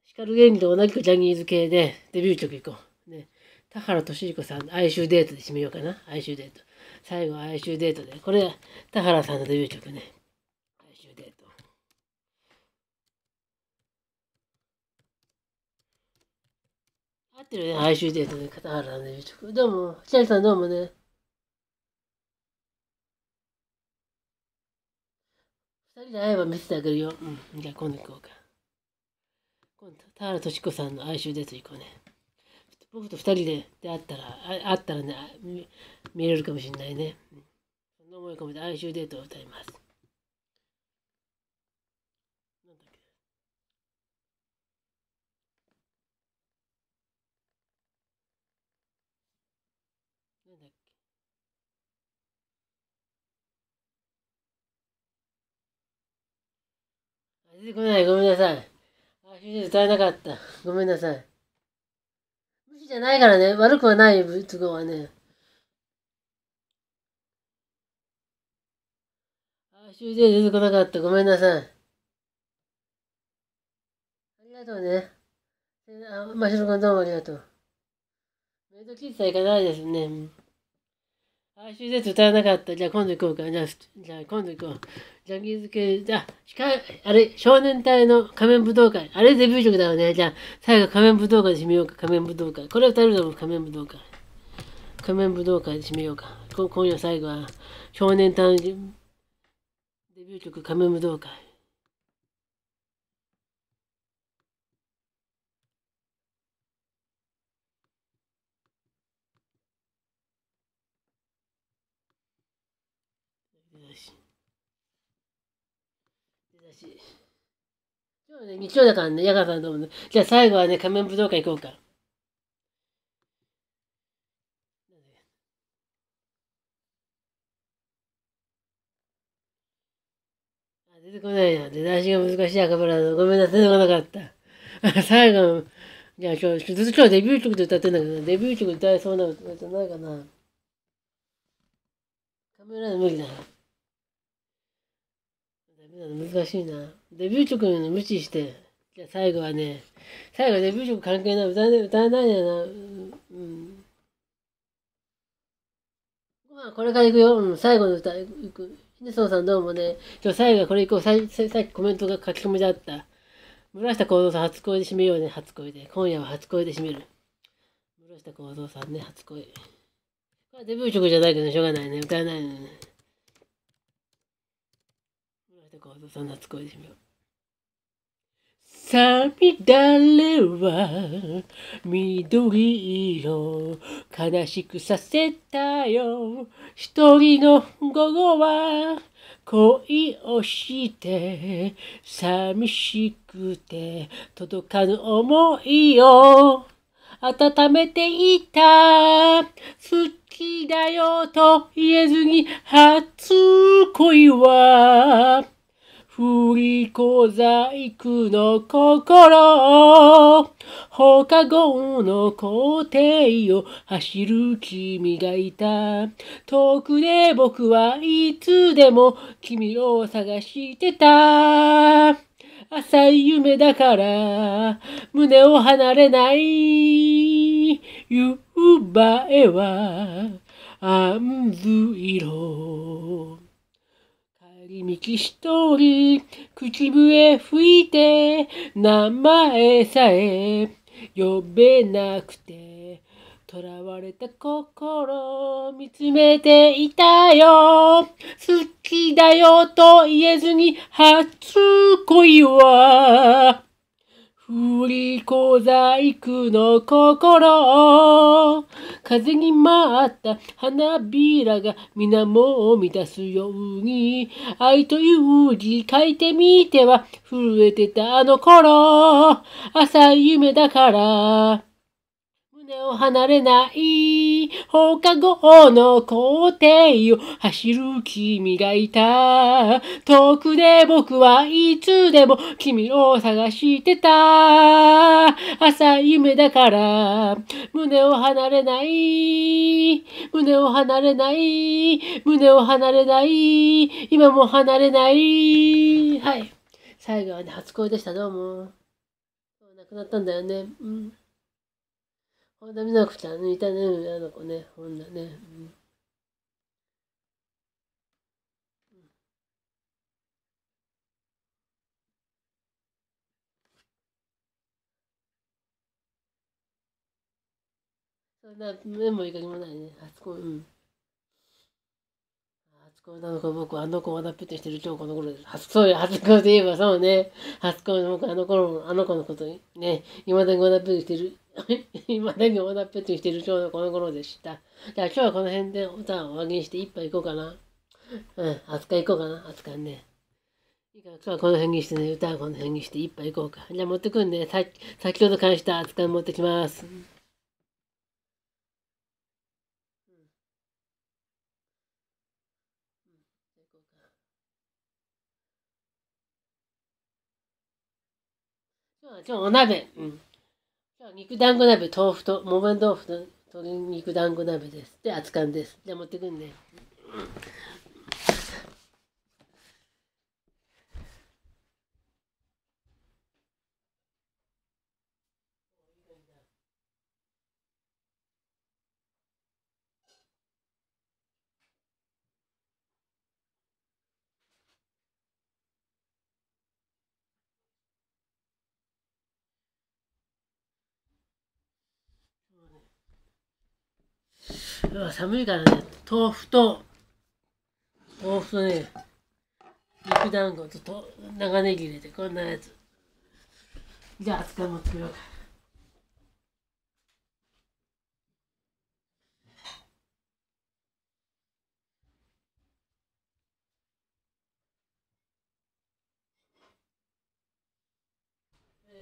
光元気と同じくジャニーズ系でデビュー曲いこう。ね。田原俊彦さんの哀愁デートで締めようかな。哀愁デート。最後、哀愁デートで。これ、田原さんのデビュー曲ね。ってるね、哀愁デートで、片原の y o どうも、北井さんどうもね。二人で会えば見せてあげるよ。うん。じゃあ今度行こうか。今度、田原俊子さんの哀愁デート行こうね。僕と二人で出会ったら、あ会ったらね見、見れるかもしれないね。うん、そんな思い込みで哀愁デートを歌います。出てこない。ごめんなさい。あ、主人歌えなかった。ごめんなさい。無視じゃないからね。悪くはないよ、都合はね。あ、主人出てこなかった。ごめんなさい。ありがとうね。あ、ましろくどうもありがとう。メイド喫茶行かないですね。あ、手で歌えなかった。じゃあ今度行こうか。じゃあ、じゃあ今度行こう。ジャニーズ系、じゃあ、か、あれ、少年隊の仮面舞踏会。あれデビュー曲だよね。じゃあ、最後仮面舞踏会で締めようか、仮面舞踏会。これは2人とも仮面舞踏会。仮面舞踏会で締めようか。今夜最後は、少年隊のデビュー曲仮面舞踏会。そね、日曜だからね、ヤガさんともね。じゃあ最後はね、仮面武道館行こうか。あ出てこないな。出だしが難しい赤ブラごめんなさい、出てこなかった。(laughs) 最後、じゃあ今日、ずっと今日デビュー曲で歌ってんだけど、デビュー曲歌えそうな歌じゃないかな。カメラで無理だダメだ難しいな。デビュー曲の無視して、じゃ最後はね、最後デビュー曲関係ない、歌えない、歌えないやな、うん。まあ、これから行くよ、うん、最後の歌、行く。ひねそうさんどうもね、今日最後はこれ行こう、ささっきコメントが書き込みであった。村下幸三さん初恋で締めようね、初恋で。今夜は初恋で締める。村下幸三さんね、初恋。これはデビュー曲じゃないけど、しょうがないね、歌えないのね。小笹夏子じみょさみだれは緑色悲しくさせたよ一人の午後は恋をして寂しくて届かぬ思いを温めていた。好きだよと言えずに初恋は振り子細工の心放課後の校庭を走る君がいた遠くで僕はいつでも君を探してた浅い夢だから胸を離れない夕映えはあんず色左右一人、口笛吹いて、名前さえ呼べなくて、囚われた心見つめていたよ。好きだよと言えずに初恋は、売りざ細工の心風に舞った花びらが水面を満たすように愛という字書いてみては震えてたあの頃浅い夢だから胸を離れない放課後の校庭を走る君がいた遠くで僕はいつでも君を探してた朝夢だから胸を離れない胸を離れない胸を離れない今も離れないはい最後はね初恋でしたどうも亡くなったんだよねうん本だ美な子ちゃんいたね、あの子ね、ね。うんそんな目もいかにもないね。初恋、うん。初恋なのか、僕はあの子わだプとしてる今日この頃です。初恋、初恋といえばそうね。初恋の僕、あの頃あの子のことね、未だにわだプとしてる。い (laughs) まだにオだダーペしてるち今日どこの頃でした。じゃあ今日はこの辺で歌を上げにして一杯いこうかな。うん、扱い行こうかな、扱いね。いいから今日はこの辺にしてね、歌はこの辺にして一杯いこうか。じゃあ持ってくんで、ね、さ先ほど返した扱い持ってきます。今日お鍋。うん今日肉団子鍋、豆腐と、モバン豆腐の鶏肉団子鍋です。で、熱燗です。じゃあ持ってくんね。今日は寒いからね、豆腐と、豆腐とね、肉団子とと長ネギ入れて、こんなやつ。じゃあ、厚かも作ろうか。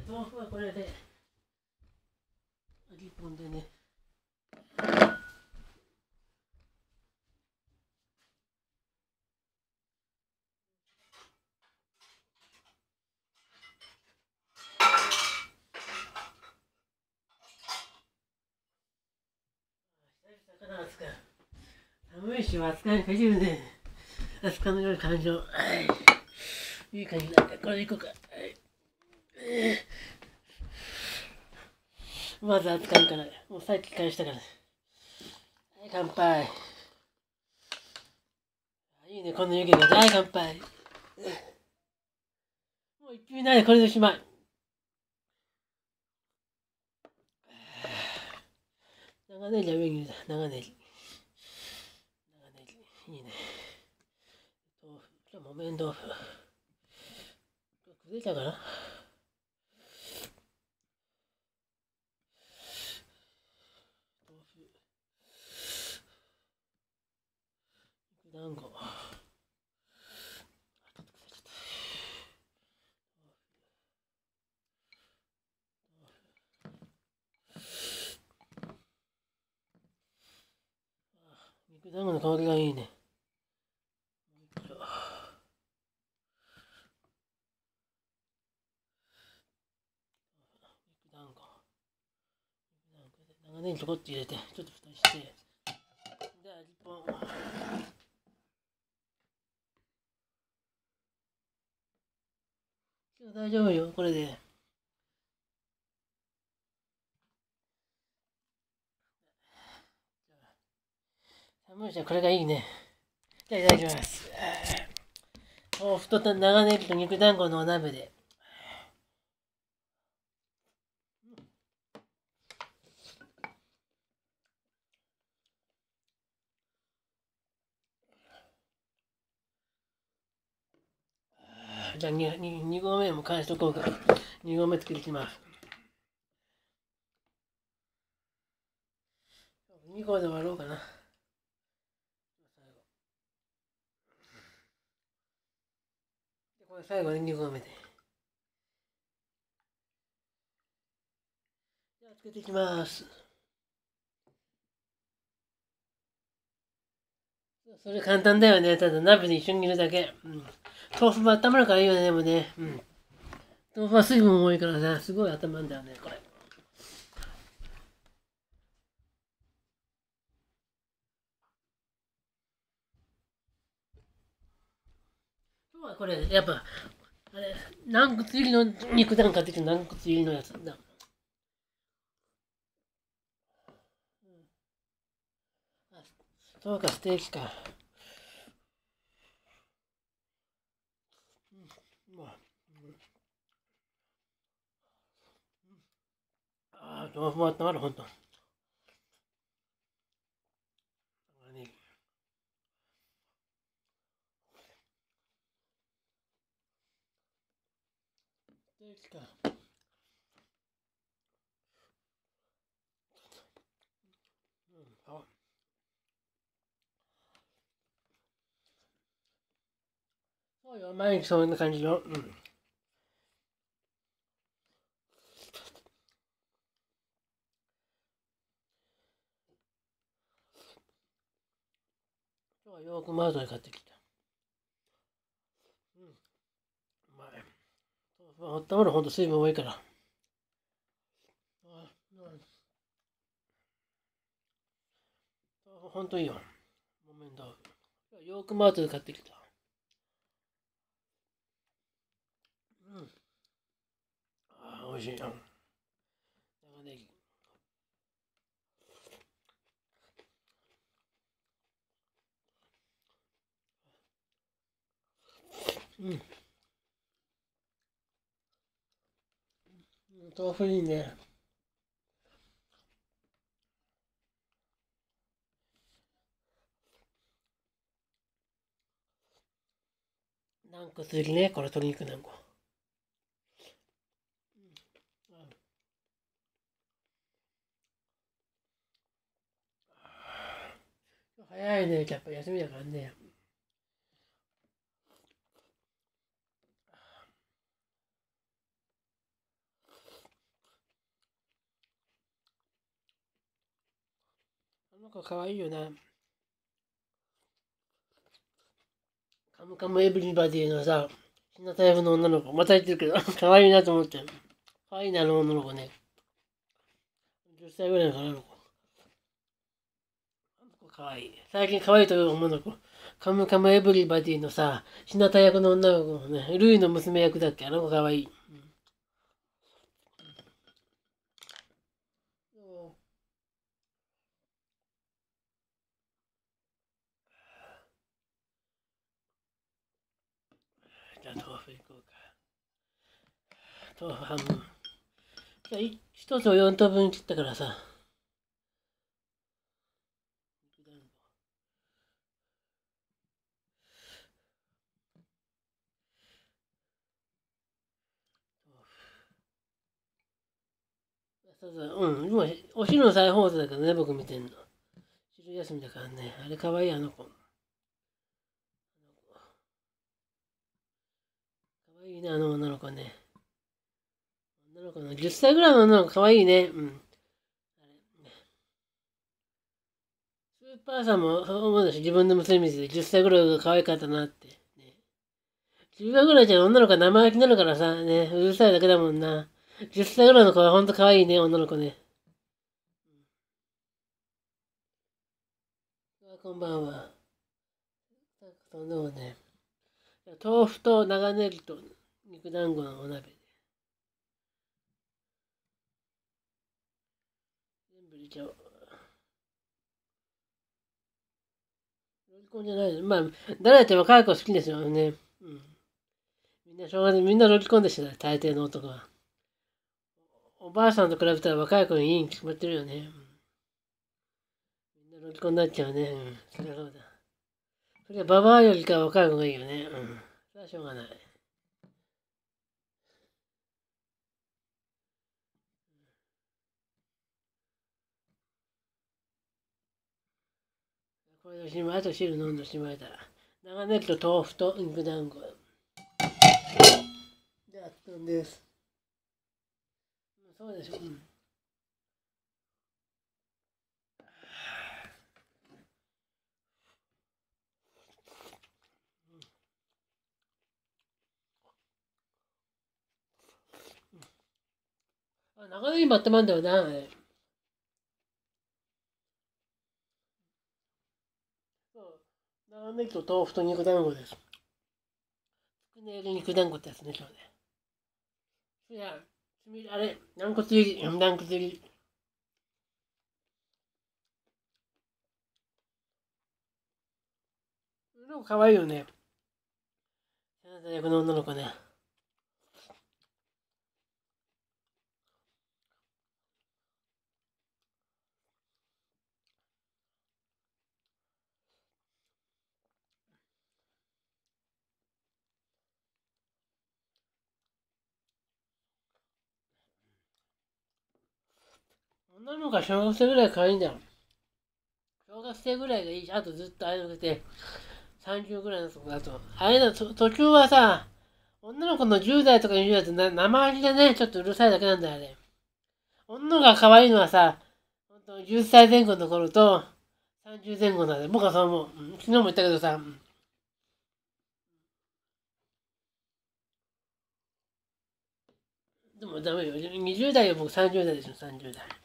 豆腐はこれで、1本でね。寒いし、扱いかじるね。扱いのよい感情。い、い感じだ。これでいこうか。まず扱うから。もうさっき返したから。はい、乾杯。いいね、この湯気が。はい、乾杯。もう一品ないこれでおしまい。長ネギは上に長ネギ。長ネギ。いいね。豆腐。木綿豆腐。崩れたかなにちょこっと入れて、ちょっと蓋して、じゃあ、1本。今日大丈夫よ、これで。寒いじゃこれがいいね。じゃあ、いただきます。豆腐と長ネギと肉団子のお鍋で。じゃあ 2, 2, 2合目も返しとこうから。2合目作りきます。2合で割ろうかな。最後。でこれ最後で2合目で。じゃあ、つけていきます。それ簡単だよね。ただ鍋で一緒に煮るだけ。うん豆腐も温まからいいよね、でもね。うん。豆腐は水分多いからね、すごい頭んだよね、これ。今日はこれ、やっぱ、あれ、軟骨入りの肉団買ってきた軟骨入りのやつだ。そうか、ステーキか。ふわふわってなほんと。できた。うん、あ。そうよ、毎日そんな感じよ。うん。はヨークマートで買ってきた。うん。うまい。豆腐は温まるほんと水分多いから。あ、うん。豆腐ほんといいよ。木綿豆腐。ヨークマートで買ってきた。うん。あ、美味しい。うん。豆腐いいね。なんかするね、これ鶏肉なんか。早いね、やっぱ休みだからね。なんかわいいよな。カムカムエブリバディのさ、ひなたの女の子、また言ってるけど、かわいいなと思って。かわいいな、あの女の子ね。10歳ぐらいかの子。あの子可わいい。最近かわいいと思う女の子。カムカムエブリバディのさ、ひなた役の女の子のね、ルイの娘役だっけ、あの子かわいい。うんと半分。じゃあ、1つを4等分に切ったからさ。そうそう、うん。今、お昼の再放送だからね、僕見てんの。昼休みだからね。あれかわいい、あの子。かわいいね、あの女の子ね。女の子の10歳ぐらいの女の子かわいいね。うん。スーパーさんも思うだし自分の娘見てて10歳ぐらいが可愛かったなって。ね、10歳ぐらいじゃ女の子は生意気になるからさ、ね、うるさいだけだもんな。10歳ぐらいの子はほんと可愛いね、女の子ね。こんばんは。そんもね。豆腐と長ネギと肉団子のお鍋。婚じゃないまあ、誰だって若い子好きですよね。うん。みんなしょうがない。みんなロリコンでしたね、大抵の男は。おばあさんと比べたら若い子にいいに決まってるよね。みんなロリコンになっちゃうね。うん、それはそうだ。それはババアよりか若い子がいいよね。うん。それはしょうがない。これでおしまいと汁飲んでしまいだ長ネギと豆腐と肉団子であったんですそうでしょう、うんあ長ネギバットマンだよな、あ長ネギと豆腐と肉団子です。つくね入り肉団子ってやつね、今日ね。そりゃ、つみれ、あれ、軟骨入り、軟骨入り。この子かわいいよね。あなた役の女の子ね。女の子は小学生ぐらい可愛いんだよ。小学生ぐらいがいいし、あとずっとああいうのて、30ぐらいのとこだと。あれだ、途中はさ、女の子の10代とか20代ってな生味でね、ちょっとうるさいだけなんだよね。女が可愛いのはさ、本当と10歳前後の頃と30前後なんで、僕はそう思う。昨日も言ったけどさ、でもダメよ。20代よ、僕30代でしょ、30代。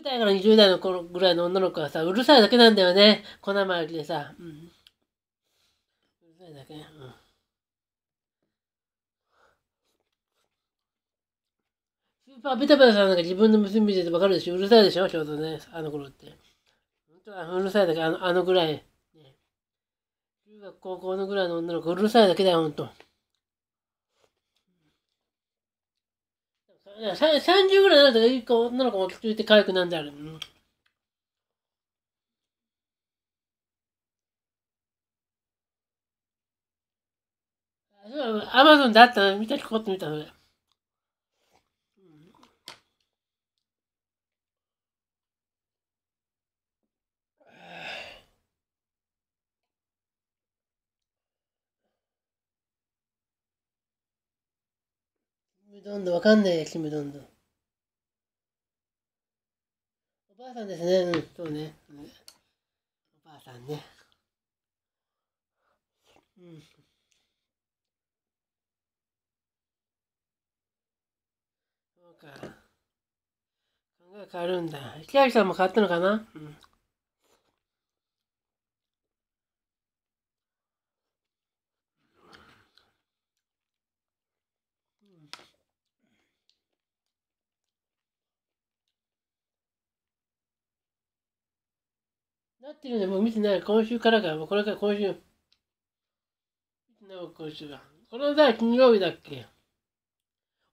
10代から20代の頃ぐらいの女の子はさ、うるさいだけなんだよね。粉まきでさ。うん。うるさいだけ。うん。スーパーベタベタさんなんか自分の娘見ててわかるでしょ。うるさいでしょ、ちょうどね。あの頃って。本当はうるさいだけ、あのあのぐらい。ね、中学、高校のぐらいの女の子、うるさいだけだよ、ほんと。30ぐらいになると、いい個女の子が聞いて可愛くなんである。うんアマゾンであったの見た聞こうってみたので。びどんどん。わかんないや、ちむどんどん。おばあさんですね。うん、そうね。おばあさんね。うん。そうか。考え変わるんだ。きあ秋さんも変わったのかなうん。なってるね、もう見てない。今週からか、もうこれから今週。見てない、今週は。このさ、金曜日だっけ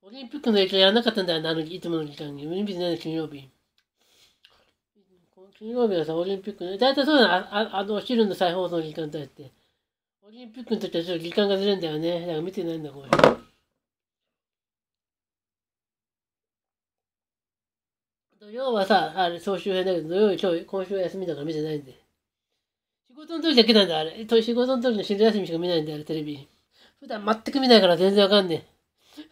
オリンピックの影響やらなかったんだよな、あの、いつもの時間に。見てない金曜日。金曜日はさ、オリンピックい大体そうだあああの、お昼の再放送の時間帯って。オリンピックの時はちょっと時間がずれんだよね。だから見てないんだ、これ。土曜はさ、あれ、総集編だけど、土曜今日、今週休みだから見てないんで。仕事の時だけなんだ、あれ。仕事の時の昼休みしか見ないんだよ、あれ、テレビ。普段全く見ないから全然わかんねえ。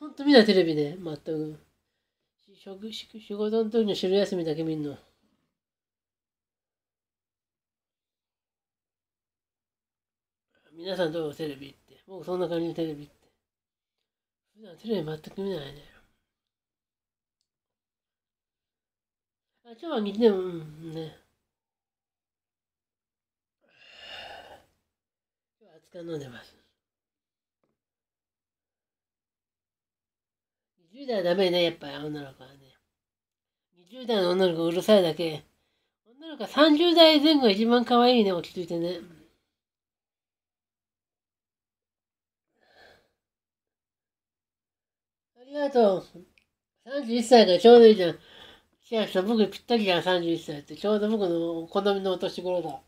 ほんと見ない、テレビね、全く。仕事の時の昼休みだけ見んの。皆さんどうテレビって。僕そんな感じのテレビって。普段テレビ全く見ないね。で마지막이좀네扱うのでます。20代はダメね、やっぱり女の子はね。20代の女の子うるさいだけ。女の子は30代前後が一番可愛いね、落ち着いてね。ありがとう。31歳がちょうどいいじゃん。僕ぴったりが31歳って、ちょうど僕のお好みのお年頃だ。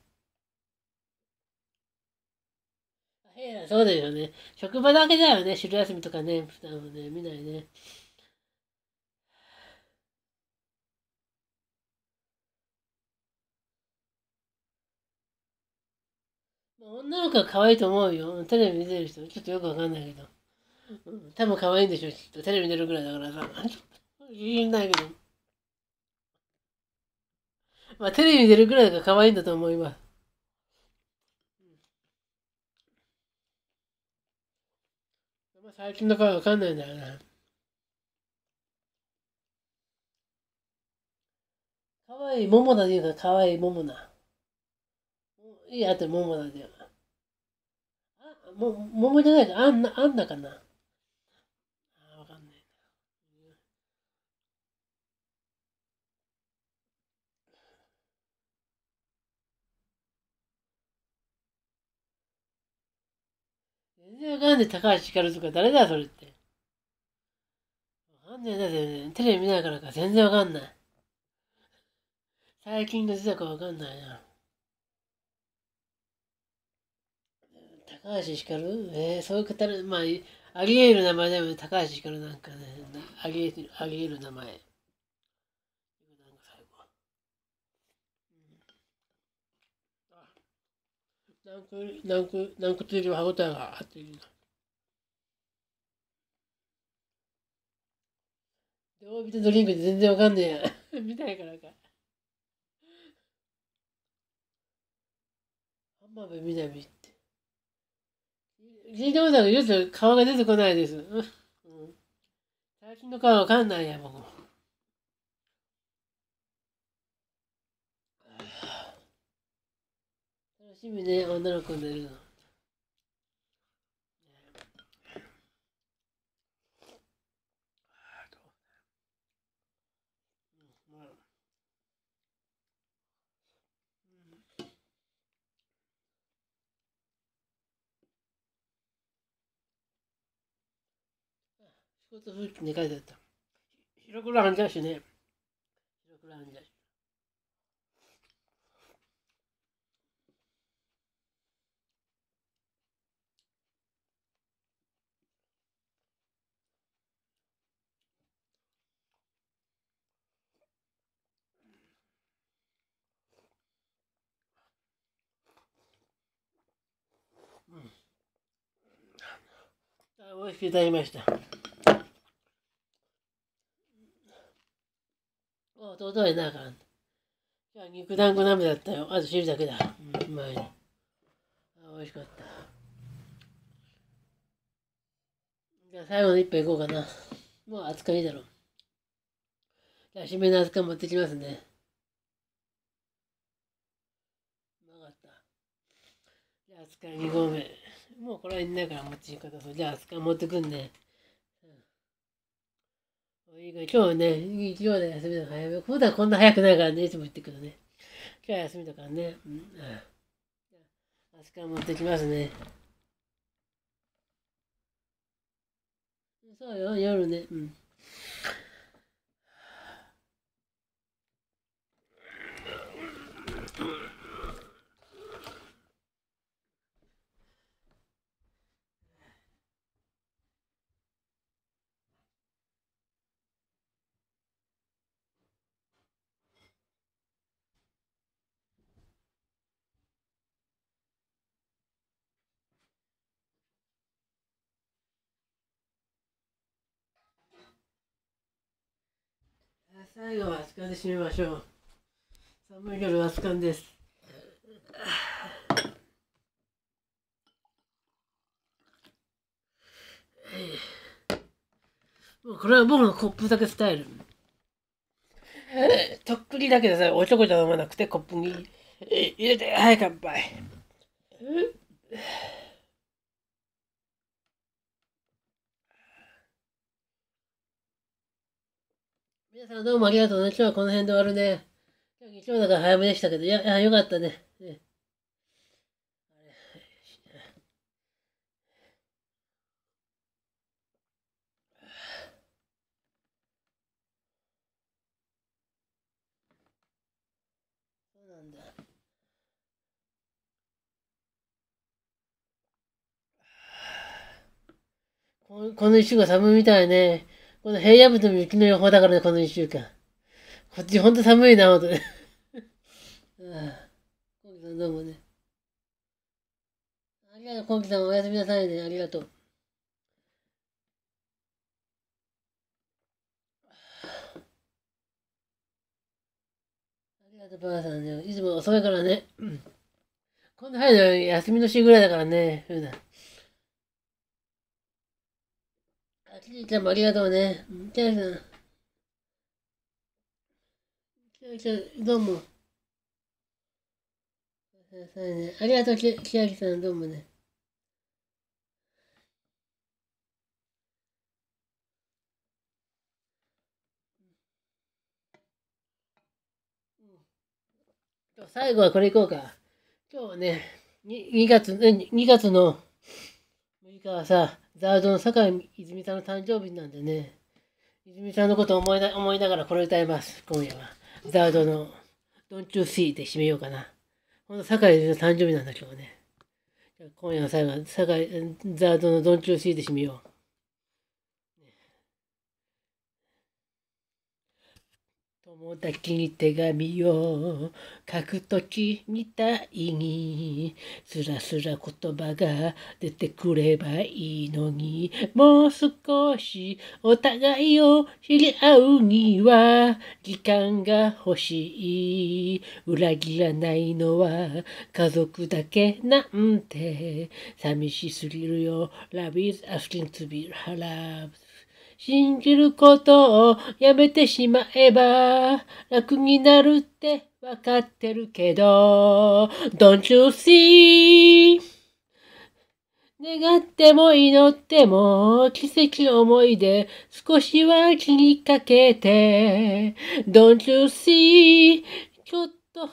そうだよね。職場だけだよね。昼休みとかね、普段はね、見ないね。女の子は可愛いと思うよ。テレビ見てる人、ちょっとよくわかんないけど。うん、多分可愛いんでしょ、きっと。テレビ出るぐらいだからさ。言えないけど。まあ、テレビに出るぐらいが可愛いんだと思います。うん、まあ、最近の顔わかんないんだよな。可愛いももだで言うか、可愛いももな。いいやってももだで言うか。あ、も、ももじゃないか、あんな、あんなかな。で、わかんね高橋ひかるとか誰だそれって。わかんないな、全然。テレビ見ないからか、全然わかんない。最近の時代かわかんないな。高橋ひかるえー、そういう方、まあ、あり得る名前でも高橋ひかるなんかね、あり得る、あり得る名前。軟骨軟骨軟骨という歯応えがあっていいどう見てドリンクで全然わかんねえや。(laughs) 見たいからか。浜辺美波って。聞いたことあると顔が出てこないです。うん、最近の顔わかんないや、僕。しみね、女の子寝るの。仕事風景寝書いてった。じゃしね。じゃし。美味しくいただきました。お弟やなあかん。今日肉団子鍋だったよ。あと汁だけだ。うん、前に。あ美味しかった。じゃあ最後の一杯いこうかな。もう暑かいいだろう。じゃあ締めの暑か持ってきますね。から2合目。もうこれはいないから持ち方そう。じゃあ明日から持ってくんね。うん、いいか今日ね、今日で休みだから早め。普段こんな早くないからね、いつも言ってくるね。今日は休みだからね。うん、明日から持ってきますね。そうよ、夜ね。うん。最後は熱燗で締めましょう寒いから熱燗ですもうこれは僕のコップ酒スタイルとっくりだけどさおちょこちょ飲まなくてコップに入れてはい乾杯皆さんどうもありがとうね。今日はこの辺で終わるね。今日日だから早めでしたけど、いや、いよかったね。ねそうなんだ。この1週間寒いみたいね。この平野部でも雪の予報だからね、この一週間。こっちほんと寒いな、ほんとね。ああ。コンキさんどうもね。ありがとう、コンキさんおやすみなさいね。ありがとう。ありがとう、ばあさんね。いつも遅いからね。こんな早いの休みの週ぐらいだからね、ふうな。あ、キリちゃんもありがとうね。キラさん。キラちゃん、どうも。ね、ありがとう、きキラキさん、どうもね。最後はこれいこうか。今日はね、2, 2月、2月の6日はさ、ザードの坂井泉さんの誕生日なんでね、泉さんのことを思いな思いながらこれ歌います、今夜は。ザードの Don't You See で締めようかな。ほんと坂井泉さんの誕生日なんだ、今日ね。今夜の最後は、坂井、ザードの Don't You See で締めよう。友達に手紙を書くときみたいにすらすら言葉が出てくればいいのにもう少しお互いを知り合うには時間が欲しい裏切らないのは家族だけなんて寂しすぎるよ Love is asking to be l o v e 信じることをやめてしまえば楽になるってわかってるけど Don't you see? 願っても祈っても奇跡思い出少しは気にかけて Don't you see? ちょっと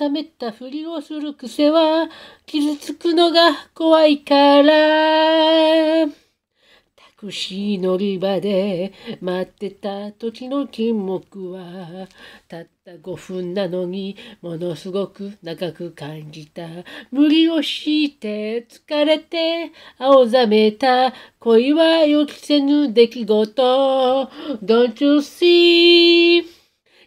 冷めたふりをする癖は傷つくのが怖いから串乗り場で待ってた時の金目はたった5分なのにものすごく長く感じた無理をして疲れて青ざめた恋は予期せぬ出来事 Don't you see?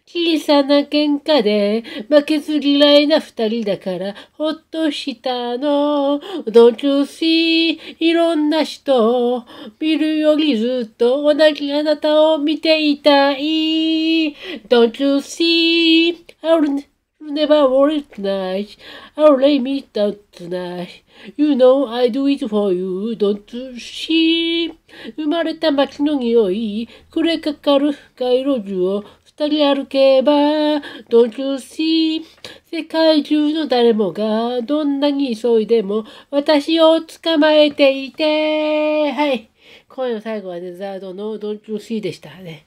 小さな喧嘩で負けず嫌いな二人だからほっとしたの。Don't you see いろんな人を見るよりずっと同じあなたを見ていたい。Don't you see I'll never worry tonight. I'll lay me down tonight. You know I do it for you. Don't you see 生まれた街の匂い、くれかかる街路樹を二人歩けば、Don't you see? 世界中の誰もが、どんなに急いでも、私を捕まえていて。はい。今夜の最後はね、ザードの Don't you see? でしたね。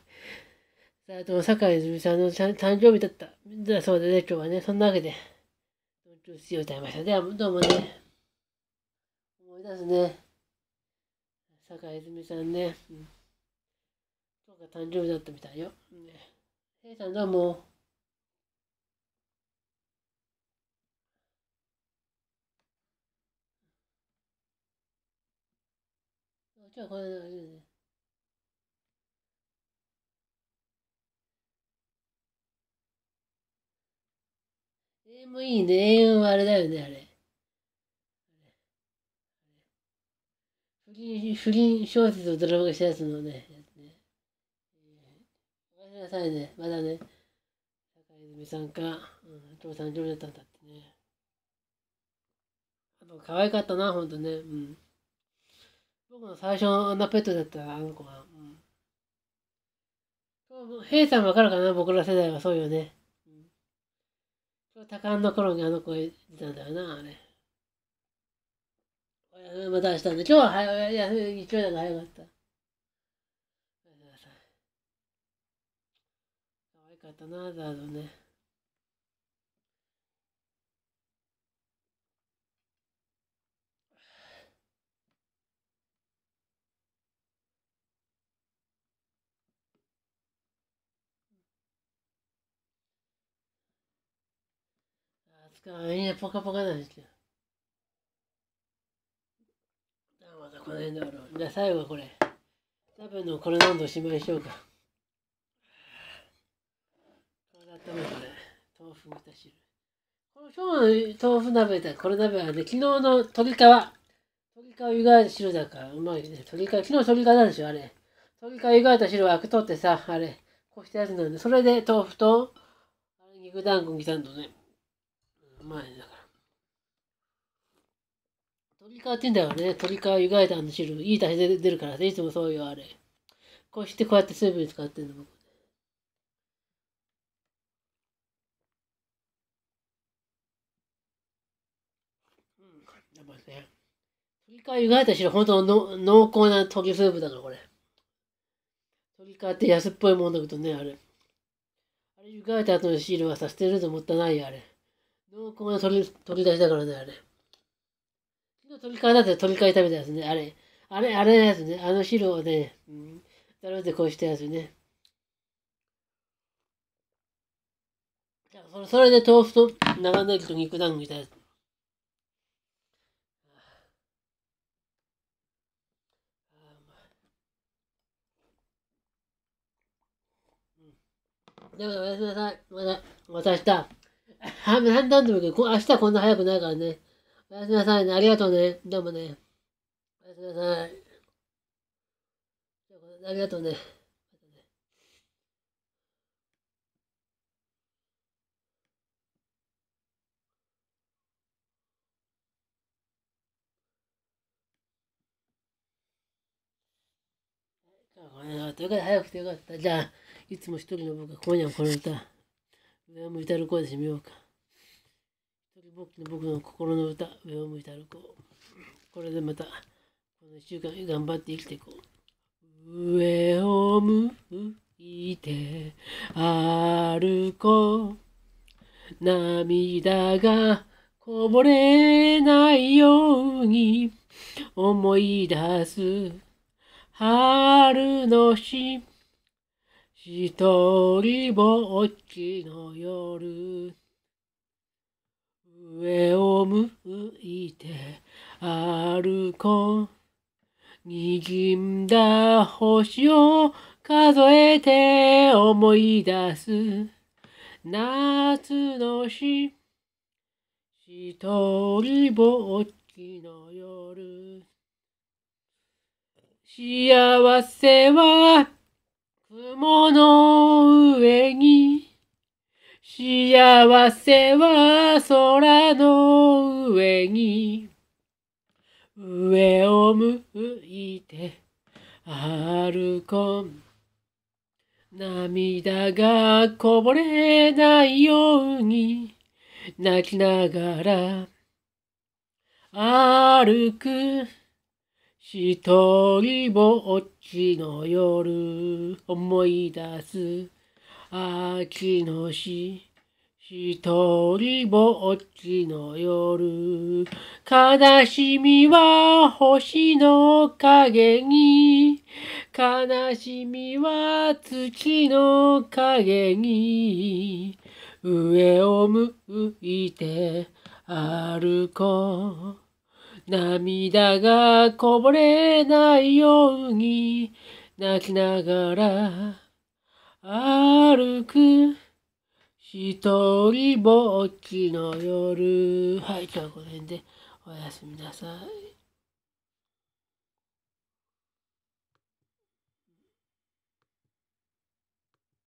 ザードの坂井泉さんの誕生日だった。だそうだね、今日はね。そんなわけで、Don't you see? を歌いましたでは、どうもね。思い出すね。坂井泉さんね。うん、今日が誕生日だったみたいよ。ねヘさんどうも。ちょっとこれだけね。え遠もいいね。え遠はあれだよね、あれ。不倫、不倫小説をドラマ化したやつのね。やさいね。まだね、坂泉さんか、うん、父さん誕生だったんだってね。あの、可愛かったな、ほんとね。うん。僕の最初のあんなペットだったあの子が。うん。ヘイさんわかるかな僕ら世代はそうよね。うん。多感の頃にあの子いたんだよな、あれ。お休みまた明日ね。今日は早い、休み、今日だから早かった。ったなだろうねあみんポカポカなんですよまたこの辺だろうじゃあ最後はこれ多分のこれ何度おしまいしようか温めこれ豆腐味汁。この今日の豆腐鍋だ、これ鍋はね、昨日の鶏皮。鶏皮湯がいた汁だから、うまいね。鶏皮、昨日鶏皮なんでしょ、あれ。鶏皮湯がいた汁をアク取ってさ、あれ、こうしたやつなんで、それで豆腐と、あれ肉団子にしたんだね。うまいね、だから。鶏皮って言うんだよね。鶏皮湯がいたの汁、いい出汁で出るからね、いつもそうよ、あれ。こうしてこうやって水分使ってんの、僕。鶏湯がいたしろ、ほんと濃厚なトスープだから、これ。鶏皮って安っぽいもんだけどね、あれ。あれ、湯がいた後の汁はさ、捨てるともったいないよ、あれ。濃厚な鶏、鶏出しだからね、あれ。昨日鶏皮だって鶏皮食べたやつね、あれ。あれ、あれのやつね、あの汁をね、うん、食るでこうしたやつね。それそれで豆腐と長ネギと肉団子みたいなでもおやすみなさい。また、また明日。あ、ななんでもいいけど、明日こんな早くないからね。おやすみなさいね。ありがとうね。どうもね。おやすみなさい。ありがとうね。ということで、早くてよかった。じゃあ。いつも一人の僕が今夜はこの歌、上を向いて歩こうでしみようか。一人ぼっきの僕の心の歌、上を向いて歩こう。これでまた、この一週間頑張って生きていこう。上を向いて歩こう。涙がこぼれないように思い出す春の日一人ぼっちの夜上を向いて歩こう滲んだ星を数えて思い出す夏の日一人ぼっちの夜幸せは雲の上に幸せは空の上に上を向いて歩こう涙がこぼれないように泣きながら歩く一人ぼっちの夜思い出す秋の詩一人ぼっちの夜悲しみは星の影に悲しみは月の影に上を向いて歩こう涙がこぼれないように泣きながら歩く一人ぼっちの夜。はい、今日はこの辺でおやすみなさい。